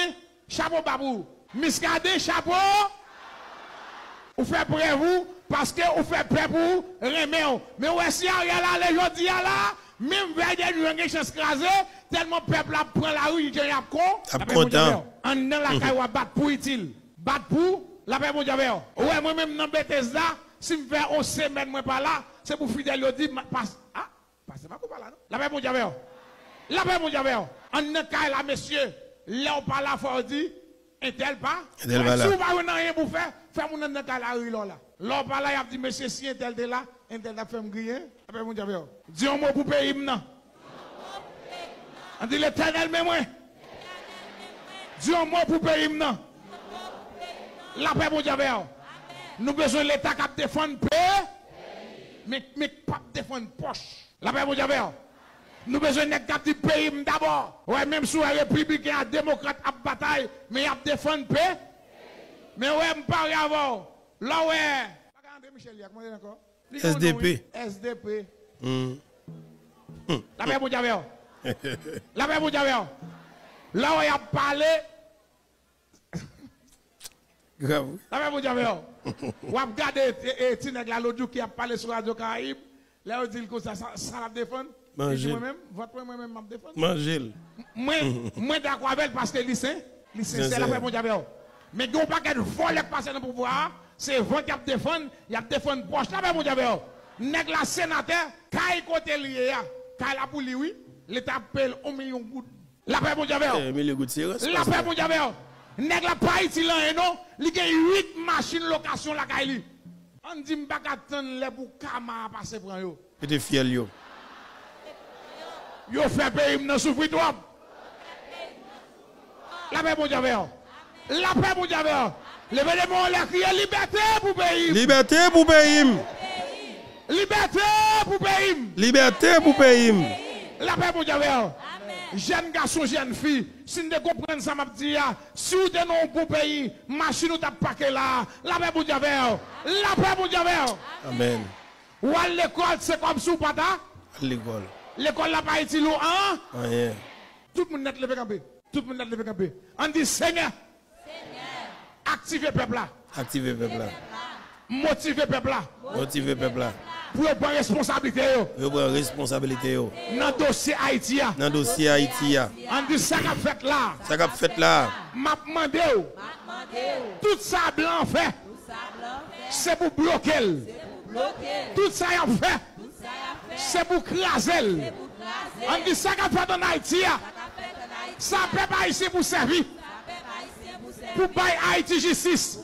chapo babou. Miskade, chapo. Ou fe prevou, paske ou fe prevou, reme yo. Men wè si a rè la lè lò di a la, mim vè dè yon jangè chan skraze, ten moun pep la pren la rou yon jen yap kon, la pep moun jave yo. An nan la kaywa bat pou itil. Bat pou, la pep moun jave yo. Wè mwen mè mè mè mè mè mè mè c'est pour fidèle, il dit, passe. Ah, passez pas coupe là, non? La paix pour Dieu. La paix pour Dieu. En un cas là, monsieur, là, on parle là, faut dit, et tel pas. Si vous n'avez rien pour faire, faites mon dans un cas là, là. Là, on parle là, il a dit, monsieur, si un tel de là, un tel a fait me la paix mon Dieu. Dis un mot pour payer, non? On dit, l'éternel, mais moi. Dis un mot pour payer, maintenant. La paix pour Dieu. Nous besoin de l'État qui défendre paix mais mais pas défendre poche. La paix mon avez. Hein. Nous besoin de du pays d'abord. Ouais, même si les et les démocrates à bataille, mais y ils défendre paix. Mais ouais, me parle avant. Là ouais. SDP. SDP. Hmm. Hmm. La paix mon hein. Dieu. La paix mon hein. Dieu. Là où il a parlé Gravou. La mè moun javè ou. Oh. Ou ap gade eti neg la lojou ki ap pale sou adyo ka aib. La ou dil kou sa sal ap defon. Manjil. Vot mè mè mè mè ap defon. Manjil. Mwen, mwen tak wabel paske lisè. Lisè se la mè moun javè ou. Mè gyou pa kèd vou lèk pase nan pou vwa. Se vòn ki ap defon, y ap defon bosh la mè moun javè ou. Neg la senate, kaj kote liye ya. Kaj la pou liwi, le tapel on milyon gout. La mè moun javè ou. Oh. Eh, la mè moun javè ou. Oh. Nèg la pas ici là non, li gen 8 machines location la kay li. On dit m'pa attendre le pou kama passe prend yo. Et de fiel yo. Yo fait payer nan soufri toi. La paix bon Dieu La paix bon Dieu Levez les mots, crier liberté pour pays. Liberté pour pays. Liberté pour pays. Liberté pour pays. La paix pour Dieu Jeune garçon, jeune fille, si nous comprenons ça, m'a dit, ah, si vous êtes dans un bon pays, machine ou paquet là, la paix pour Dieu, la paix pour Dieu. Amen. Ou l'école, c'est comme sous pata? L'école. L'école là, pas été loin, hein? Ah, Tout le monde est levé campé. Tout le monde est levé campé. On dit Seigneur. Seigneur. Activez le peuple là. Activez le peuple là. Motivez le peuple là. Motivez le peuple là. pou yo ban responsabilite yo nan dosye Haitia an di sa kap fet la map mande yo tout sa blan fe se pou blokel tout sa yon fe se pou krasel an di sa kap fet nan Haitia sa pepe Haitie pou servi pou bay Haitie justice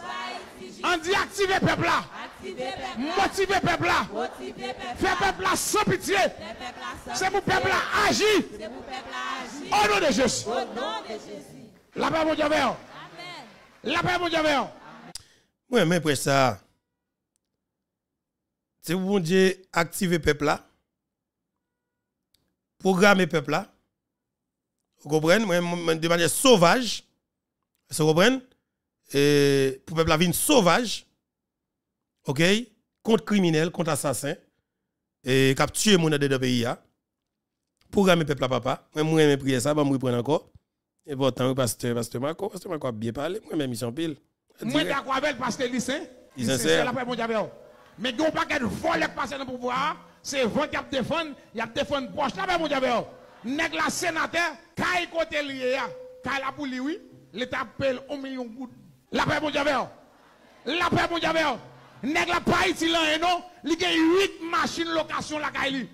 an di aktive pepe la Motiver peuple là. Faire peuple là sans pitié. C'est pour peuple là agir. Au nom de Jésus. Au nom de Jésus. La paix mon Dieu. La paix mon Dieu. Moi mais après ça. C'est pour bon Dieu activer peuple là. Programmer peuple là. Vous comprenez de manière sauvage. Vous comprenez Et pour peuple là vivre sauvage. OK contre criminel, contre assassin et capturer mon dans pays là. Programme peuple à papa, moi moi mes prier ça, va bah, me reprendre encore. Et pourtant pasteur pasteur Marco, pasteur Marco a bien parlé, moi même mission pile. Moi d'accord avec pasteur lycéen. Il sincère. Mais gon pas qu'elle vole passer dans pouvoir, c'est vent qui a défendre, il a défendre proche là mon diable. Nèg la sénateur, caille côté lié là, caille la pour lui oui, l'état appelle 1 million goud. La paix mon diable. La paix mon diable. Nèk la pa iti lan eno, eh, li gen yik machin lokasyon la ka ili.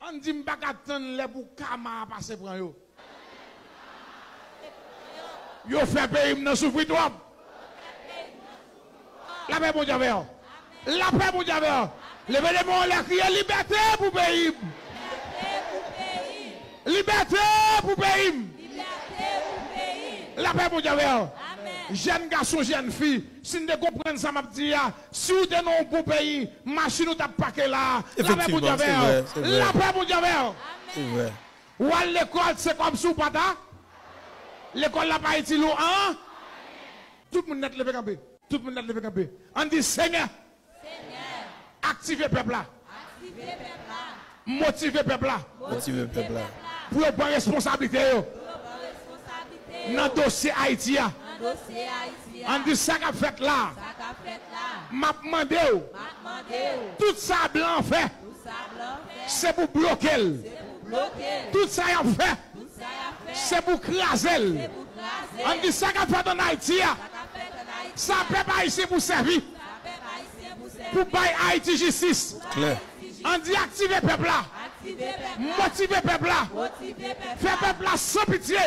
An di mba katan le pou kama apase pran yo. Yo fè pehim nan soufri twap. La fè moun jave a. La fè moun jave a. Le vè deman lè kriye libertè pou pehim. Libertè pou pehim. La fè moun jave a. Jeune garçon, jeune fille, si nous comprenons ça, ah, si vous êtes dans un bon pays, machine nous tape paquet là. La paix pour Dieu. La paix pour Dieu. C'est vrai. Ou à l'école, c'est comme sous pata. L'école là pas été loin. Hein? Tout le monde est levé campé. Tout le monde est levé campé. On dit Seigneur. Seigneur. Activez le peuple là. Activez le peuple là. Motivez le peuple là. Motivez le peuple là. Pour prendre responsabilité. Dans le dossier Haïti on dit ça qu'a fait là. M'a demandé. Tout ça blanc fait. C'est pour bloquer. Tout ça y fait. C'est pour craser. On dit ça qu'a fait dans Haïti. Ça ne peut pas ici vous servir. Pour payer Haïti justice. On dit activer peuple là. Motive pepla Fè pepla sa pitiye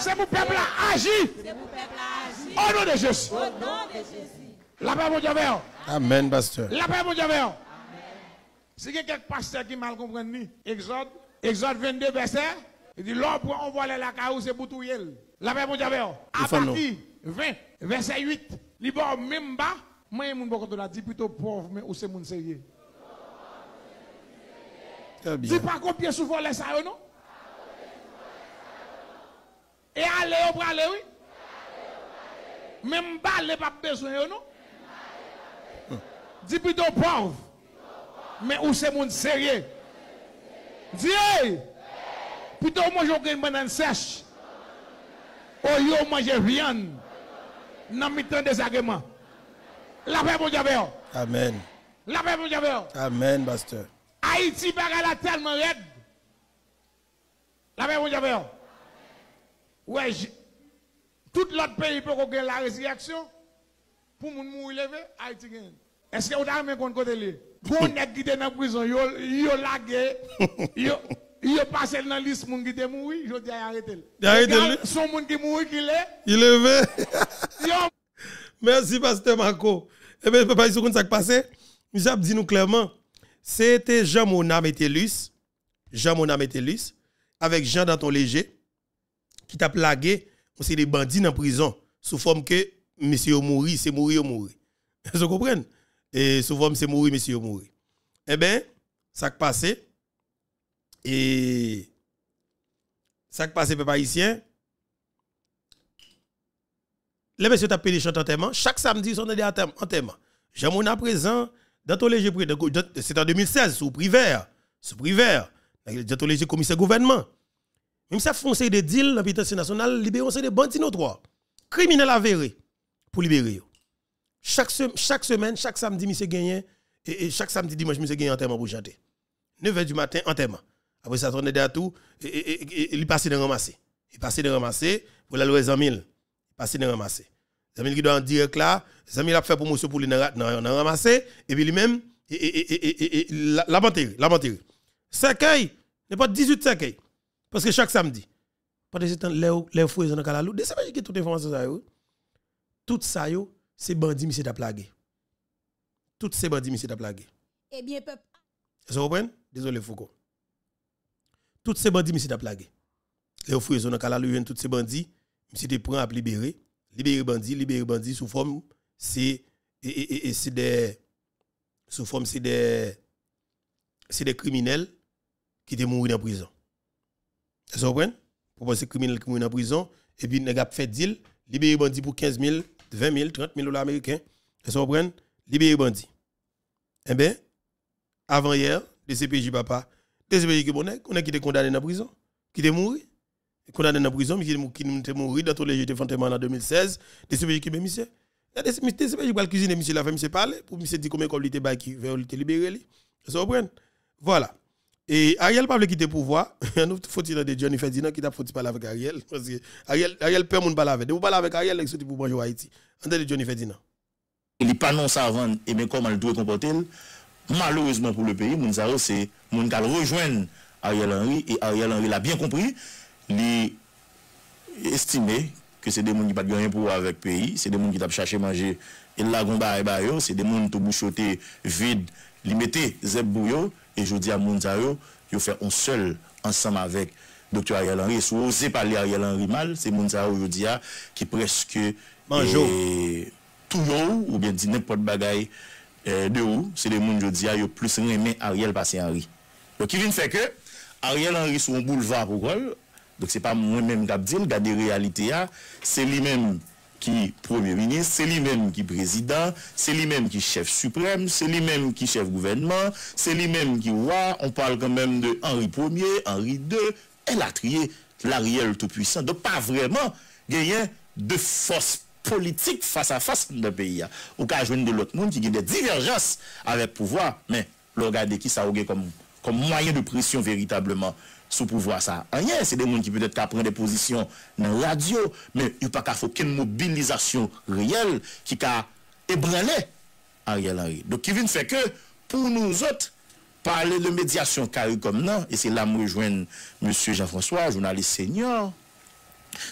Se mou pepla aji O non de jesi La pape moun jave an La pape moun jave an Se gen kek paste ki mal kompren ni Exode 22 verset E di lor pou anvole la ka ou se boutou yel La pape moun jave an A parti 20 verset 8 Li bo mè mba Mè moun bokoto la di pito pof Mè ou se moun se ye Di pa kopye sou folè sa yon nou? E ale yon pralè wè? Mè mba le pap beswen yon nou? Di pwitou pwav? Mè ou se moun serye? Di ey! Pwitou mwen jokè mwen an seshe? O yon manje vyan? Nan mitran de zageman? Lape moun jave yon! Amen! Lape moun jave yon! Amen, Bastèr! Ha iti be gala telman red. La mè moun jabe yo? La mè moun jabe yo? Ouè, jè. Tout l'ot peri pe kou gen la rezi aksyon. Pou moun mou y leve, ha iti gen. Eske ou da mè kon kote li? Kon dek gite nan brison, yo lage. Yo pase nan lis moun gite mou y, yo di a yare tel. Di a yare tel li? Son moun ki mou y ki le? Y leve. Merci Pastor Marco. Ebe, jpe pa yi soukoun sa kpase? Misha ap di nou klerman. C'était Jean Mona Métellus, Jean Mona Métellus, avec Jean Danton Léger, qui t'a plagué, on s'est des bandits en prison, sous forme que monsieur mourir, c'est mourir, mourir. Vous comprenez? Et sous forme c'est mourir, monsieur mourir. Eh bien, ça qui passé, et ça qui passé, peuple haïtien, les messieurs t'appellent les chants en chaque samedi, ils sont des enterrements. Jean Mona présent, dans ton léger c'est en 2016 sous privé sous privé dans ton commissaire gouvernement même ça foncé de deals dans nationale libérons des bandits nos criminels avérés pour libérer chaque chaque semaine chaque samedi M. gagné et, chaque samedi dimanche M. gagné enterrement pour chanter 9h du matin enterrement après ça tourne à tout et il passe de ramasser il passe de ramasser pour la loi 1000 il passe de ramasser amis qui doivent en direct là, les amis ont fait promotion pour lui, ils ont ramassé, et puis lui-même, la bantérie, la bantérie. Secueil, n'est pas 18 secueil. Parce que chaque samedi, pendant ce temps, les fouilles sont dans la loupe, c'est qui que toute information ça Tout ça, c'est bandit, monsieur, t'a plagué. Tout ces bandits, monsieur, t'a plagué. Eh bien, peuple. Vous comprenez? Désolé, Foucault. Tout ces bandits, monsieur, t'a plagué. Les fouilles sont dans la loupe, tous ces bandits, monsieur, te prend à libérer libérer bandit, libérer bandit sous forme c'est des sous forme c'est des criminels qui étaient morts la prison. Vous comprenez Pourquoi ces criminels qui morts la prison et puis nèg a fait deal, libérer bandit pour 15 000, 20 000, 30 000 dollars américains. Vous comprenez Libérer bandit. Eh bien, avant hier, le CPJ papa, le CPJ qui on a qui dans condamné en prison, qui était mort condamné dans la prison, qui est mort dans tous les jeux de Fantéman en 2016, des CPJ qui monsieur. Des CPJ qui cuisiner, monsieur, la femme, monsieur parle, pour monsieur dire combien il était qui veut le libérer. Ça vous Voilà. Et Ariel pas quitter le pouvoir. faut-il de Johnny Ferdinand qui t'a faut parler avec Ariel. Parce que Ariel, Ariel peut parler avec. Vous parler avec Ariel, vous pour bonjour Haïti. Entendez Johnny Ferdinand. Il n'est pas non savant, et bien comment il doit comporter. Malheureusement pour le pays, Mounzaro, c'est Mounzaro rejoindre Ariel Henry. Et Ariel Henry l'a bien compris. li estime ke se de moun ki pat ganyan pouwa vek peyi, se de moun ki tap chache manje e lagon ba e bayo, se de moun tou bouchote vide, li mette zeb bouyo, e jodi a moun zaryo yo fe on sel ansam avek doktor Ariel Henry, sou oze pali Ariel Henry mal, se moun zaryo jodi a ki preske e, tou yo ou, ou bien di nepot bagay e, de ou, se de moun jodi a yo plus remen Ariel pasen Henry yo ki vin feke Ariel Henry sou moun bouleva poukol Donk se pa mwen men kap dil, gade realite ya, se li men ki premier-ministre, se li men ki prezident, se li men ki chef-supreme, se li men ki chef-gouvernement, se li men ki oua, on pal kan men de Henri Ier, Henri II, el a triye la riel tout-puissant. Donk pa vreman genyen de fos politik fasa fos nan peyi ya. Ou ka jwen de lot moun ki genyen de diverjans avet pouvoi, men, lor gade ki sa ou genyen kom mwayen de presyon veritableman. Sou pou vwa sa anyen, se de moun ki pwede ka pren de posisyon nan radyo Men yon pa ka fokin mobilizasyon reyel ki ka ebrele a reyel a reyel Donk Kevin feke pou nou zot, pale de medyasyon ka yon kom nan E se la mou rejoen monsye Jean-François, jounaliste senior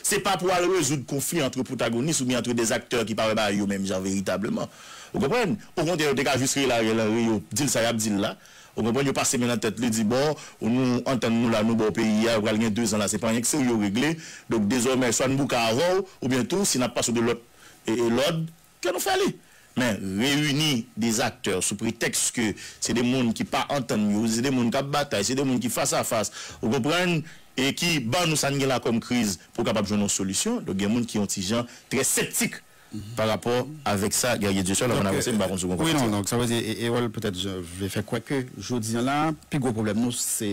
Se pa pou al rezout konflik antre protagoniste ou mi antre de akteur ki pare ba yon menm jan veritableman Ou konpren, ou konpren, ou dekajus reyel a reyel a reyel, dil sayab dil la Ou kompren, yo pa semen la tet le di bo, ou nou anten nou la nou bo peyi ya, ou pral gen dwe zan la semen, anek se yo regle. Dok dezormen, swan mou ka avou, ou bientou, si nap pa sou de lot e lot, ke nou fale. Men, reuni de akter sou pretext ke se de moun ki pa anten nou, se de moun ka batay, se de moun ki fasa fasa. Ou kompren, e ki ban nou san gen la kom kriz pou kapap jounon solusyon, do gen moun ki yon ti jan tre septik. pa rapor avèk sa, gè yè djè chò, lò mè nan mè sè, mè bakon sò mè mè mè. Oui, nan, nan, sa wè zè, e wol, pètè, jò diyan lan, pi gò problem nou, sè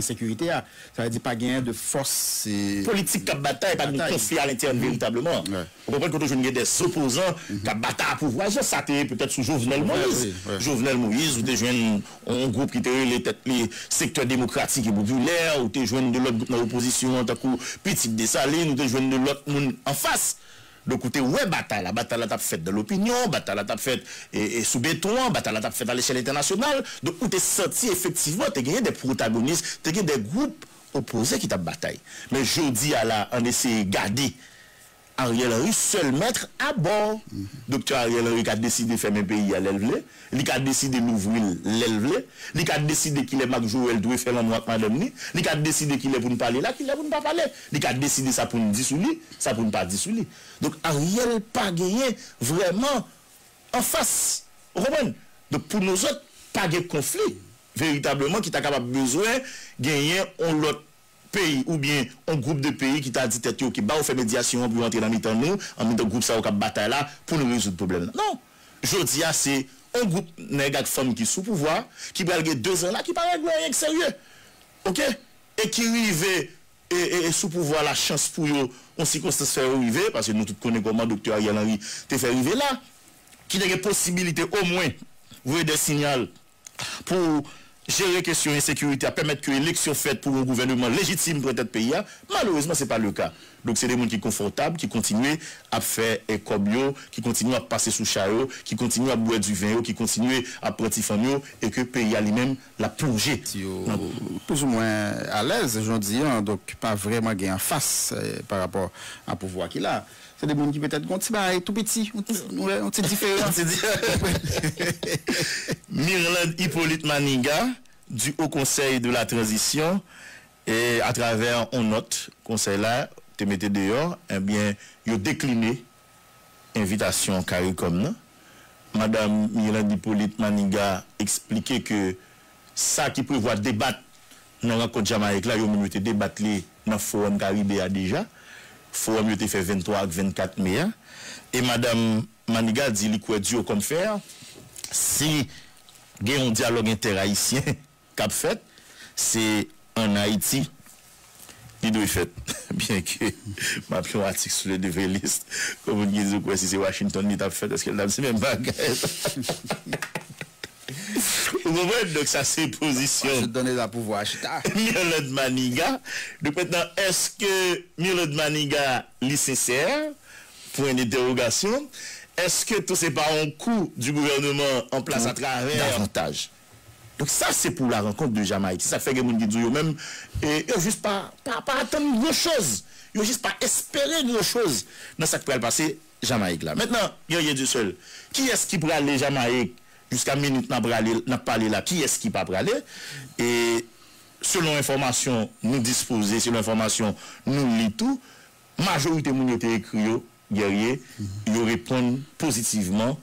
insèküritè a, sa wè di pa gen de fòs, sè... Politik kap batay, pa mè profi al-interne, veritableman. Mè. Mè. Mè. Mè. Mè. Mè. Mè. Mè. Mè. Mè. Mè. Mè. Mè. Mè. Mè. Mè. Mè. Mè. M Donc, tu ouais, bataille, la bataille la dans l'opinion, bataille la fait et, sous béton, bataille la fait faite à l'échelle internationale. Donc, où tu senti effectivement, tu gagné des protagonistes, tu gagné des groupes opposés qui t'ont bataille. Mais je dis à la, on essaie de garder Ariel Ri, sel mètre, abor. Doktya Ariel Ri ka deside fè mè peyi a lèl vlè. Li ka deside nou vwil lèl vlè. Li ka deside ki lè magjou el dwe fè lan wak mandemni. Li ka deside ki lè pou n'pale lak, ki lè pou n'papale. Li ka deside sa pou n'disouli, sa pou n'pa disouli. Doktya Ariel pa genyen vwèman an fass. Roumen, doktya pou nou zot pa gen konflik. Veritableman ki ta kapap bezwen, genyen on lot. peyi oubyen an goup de peyi ki ta dit et yo ki ba ou fe medyasyon pou yon rentre nan mitan nou, an mitan goup sa wak batay la pou nou rizout problem nan. Non, jodi ya se an goup neg ak fom ki sou pouvoi, ki brelge de zan la ki parek mwen yon ek serye, ok? E ki rive, e sou pouvoi la chans pou yo, an si kon se se fere rive, pase nou tout konen koman doktor a yon anri te fere rive la, ki neg e posibilite o mwen vwe de sinyal pou yon, gérer question insécurité, à permettre que l'élection faite pour un gouvernement légitime pour être pays, malheureusement, ce n'est pas le cas. Donc, c'est des gens qui sont confortables, qui continuent à faire un qui continuent à passer sous chariot, qui continuent à boire du vin, qui continuent à prendre famille, et que le pays lui-même l'a plongé. Plus ou moins à l'aise, j'en dis, hein. donc pas vraiment en face euh, par rapport à pouvoir qu'il a. Sadeboun ki petat konti bae, tout peti, ou te diferansi. Myrland Hippolyte Maniga, du Ho Konsey de la Transisyon, e atraver Onote, konsey la, te mette deyor, e eh bien yo dekline invitation karikom nan. Madame Myrland Hippolyte Maniga eksplike ke sa ki privwa debat nan rakot Jamaik, la yo menwete debat le nan forum karibia deja, Fou wèm yote fè 23 ak 24 mè ya. E madame Manigal di li kouè diyo kom fè. Si gen yon dialog inter-haïtien kap fèt, se an Haiti, di nou fèt. Bien ki, ma plon atik sou le devre list. Kou moun gen zou kouè si se Washington ni tap fèt, eske lèm se men bagèl. Vous voyez, Donc ça c'est position. Je donner la pouvoir acheter. Maniga. Donc maintenant, est-ce que Milod Maniga l'ICCR, pour une d'interrogation. Est-ce que tout n'est pas un coup du gouvernement en place à mm. travers... Davantage. Donc ça c'est pour la rencontre de Jamaïque. Ça fait que les gens même, et juste pas, pas, attendre grand chose. Ils juste pas espérer grand chose dans ce qui peut passer Jamaïque là. Maintenant, il y a du seul. Qui est-ce qui pourrait aller Jamaïque Juska minute nan prale la ki eski pa prale. E selon informasyon nou dispose, selon informasyon nou li tou, majorite moun yote ekrio, gerye, yorepon positiveman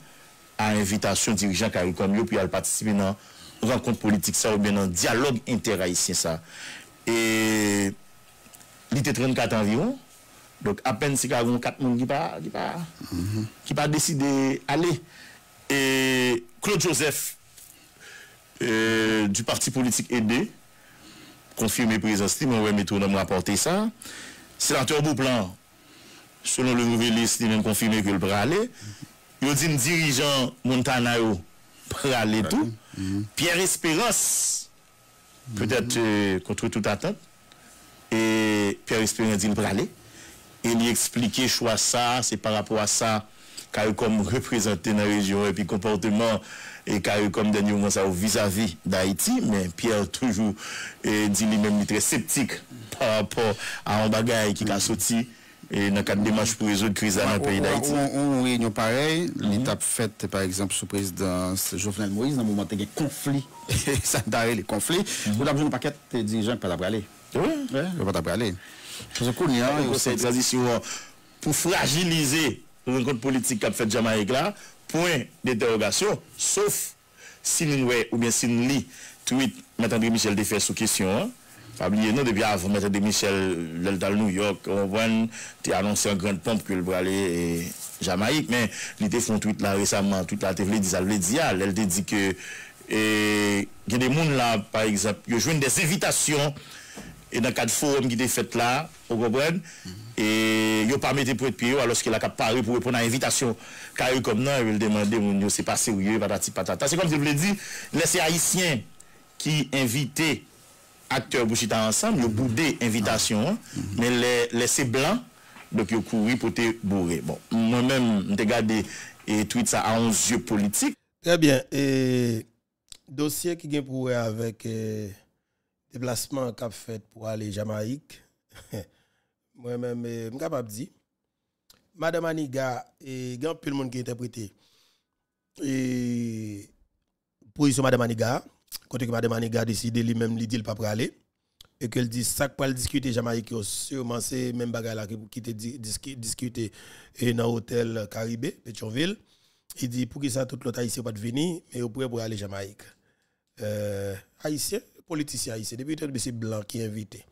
a evitasyon dirijan karikom yo, pi al patisipe nan renkont politik sa ou nan dialog interayisyen sa. E li te 34 anviron, dok apen se 44 moun gipa, gipa, gipa deside ale. et Claude Joseph euh, du parti politique aidé, confirmé présence, on va mettre me rapporter ça. Sénateur Bouplan, selon le nouvel liste, il même confirmé que le aller. Il Il dit dirigeant Montana, aller tout. Mm-hmm. Pierre Espérance, mm-hmm. peut-être euh, contre toute attente, et Pierre Espérance dit le aller. Et il expliquait choix ça, c'est par rapport à ça car comme représenté dans la région et puis comportement et CARICOM dernièrement ça vis-à-vis d'Haïti, mais Pierre toujours et dit lui-même très sceptique par rapport à un bagage qui a sorti et dans quatre démarches pour résoudre la crise dans le pays d'Haïti. On réunion pareil, mhm. l'étape faite par exemple sous président Jovenel Moïse, dans le moment où il y a conflit, ça a les conflits, mhm. vous a besoin de paquet de dirigeants qui ne peuvent pas aller. Oui, ils ne peuvent pas aller. c'est une transition euh, pour fragiliser renkont politik kap fet Jamaik la, pouen de derogasyon, sof, si ninwe ou bien si ninli tweet M. André Michel de fè sou kèsyon, M. André Michel lèl dal New York, ou ren, te anonsè an grand pomp kèl bralè Jamaik, men li defon tweet la resamman, tweet la te vle dizal vle diyal, el de di ke, gen de moun la, par exemple, yo jwen de zévitation, e nan kat forum gen de fèt la, ou ren, E yo pa mette pou et piye yo aloske la kap pari pou we pou nan evitasyon. Ka yo kom nan, yo le demande, moun yo se pase ou ye, patati patata. Se kom se vle di, lese haisyen ki evite akteur bouchita ansam, yo boude evitasyon. Ah. Men lese blan, dok yo kouri pou te bouri. Bon, mwen men mte gade etwit sa a ons je politik. Rebyen, dosye ki gen pou we avek deplasman kap fet pou ale Jamaik, gen. moi-même, je suis capable de dire, Madame Aniga, il y a peu de monde qui a interprété et position Madame Aniga, quand Madame Aniga décide lui-même, lui dit pas aller, et qu'elle dit ça pour discuter Jamaïque, sûrement c'est même bagarre là qui était discuté dans l'hôtel Caribé, Petionville Il dit pour qui ça tout l'autre haïtien pas de venir, mais au pourrait pour aller Jamaïque. Euh, haïtien, politicien haïtien, depuis c'est blanc qui est invité.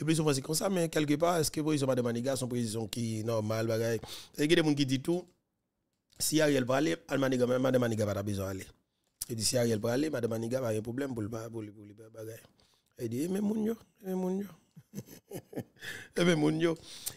Ils plus penser comme ça, mais quelque part, est-ce que pour ils ont pas de manigas, sont président qui normal, bagaille. Il y a des gens qui disent tout. Si Ariel va aller, Almaniga, Madame Maniga va pas besoin d'aller. Il dit si Ariel va aller, Madame Maniga va avoir un problème pour le pour pour le bagaille. Il dit e mais mon yo, e mais mon yo. Eh bien, mon yo.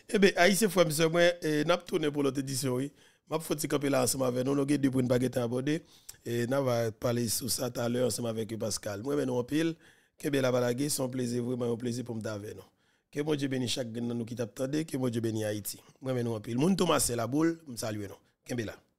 Eh bien, Haïtien, frère, monsieur, moi, n'a pas tourné pour l'autre édition, oui. M'a foutu camper là ensemble avec nous, nous avons deux pour une baguette à aborder. Et n'a va parler sur ça tout à l'heure ensemble avec Pascal. Moi, nous en pile, que bien la balague, c'est un plaisir, vraiment un plaisir pour me d'avoir, non. kemoje beni chak gen nan nou kitap tade, kemoje beni a iti. Mwen menon apil. Moun Thomas el aboul, msalwenon. Kembe la.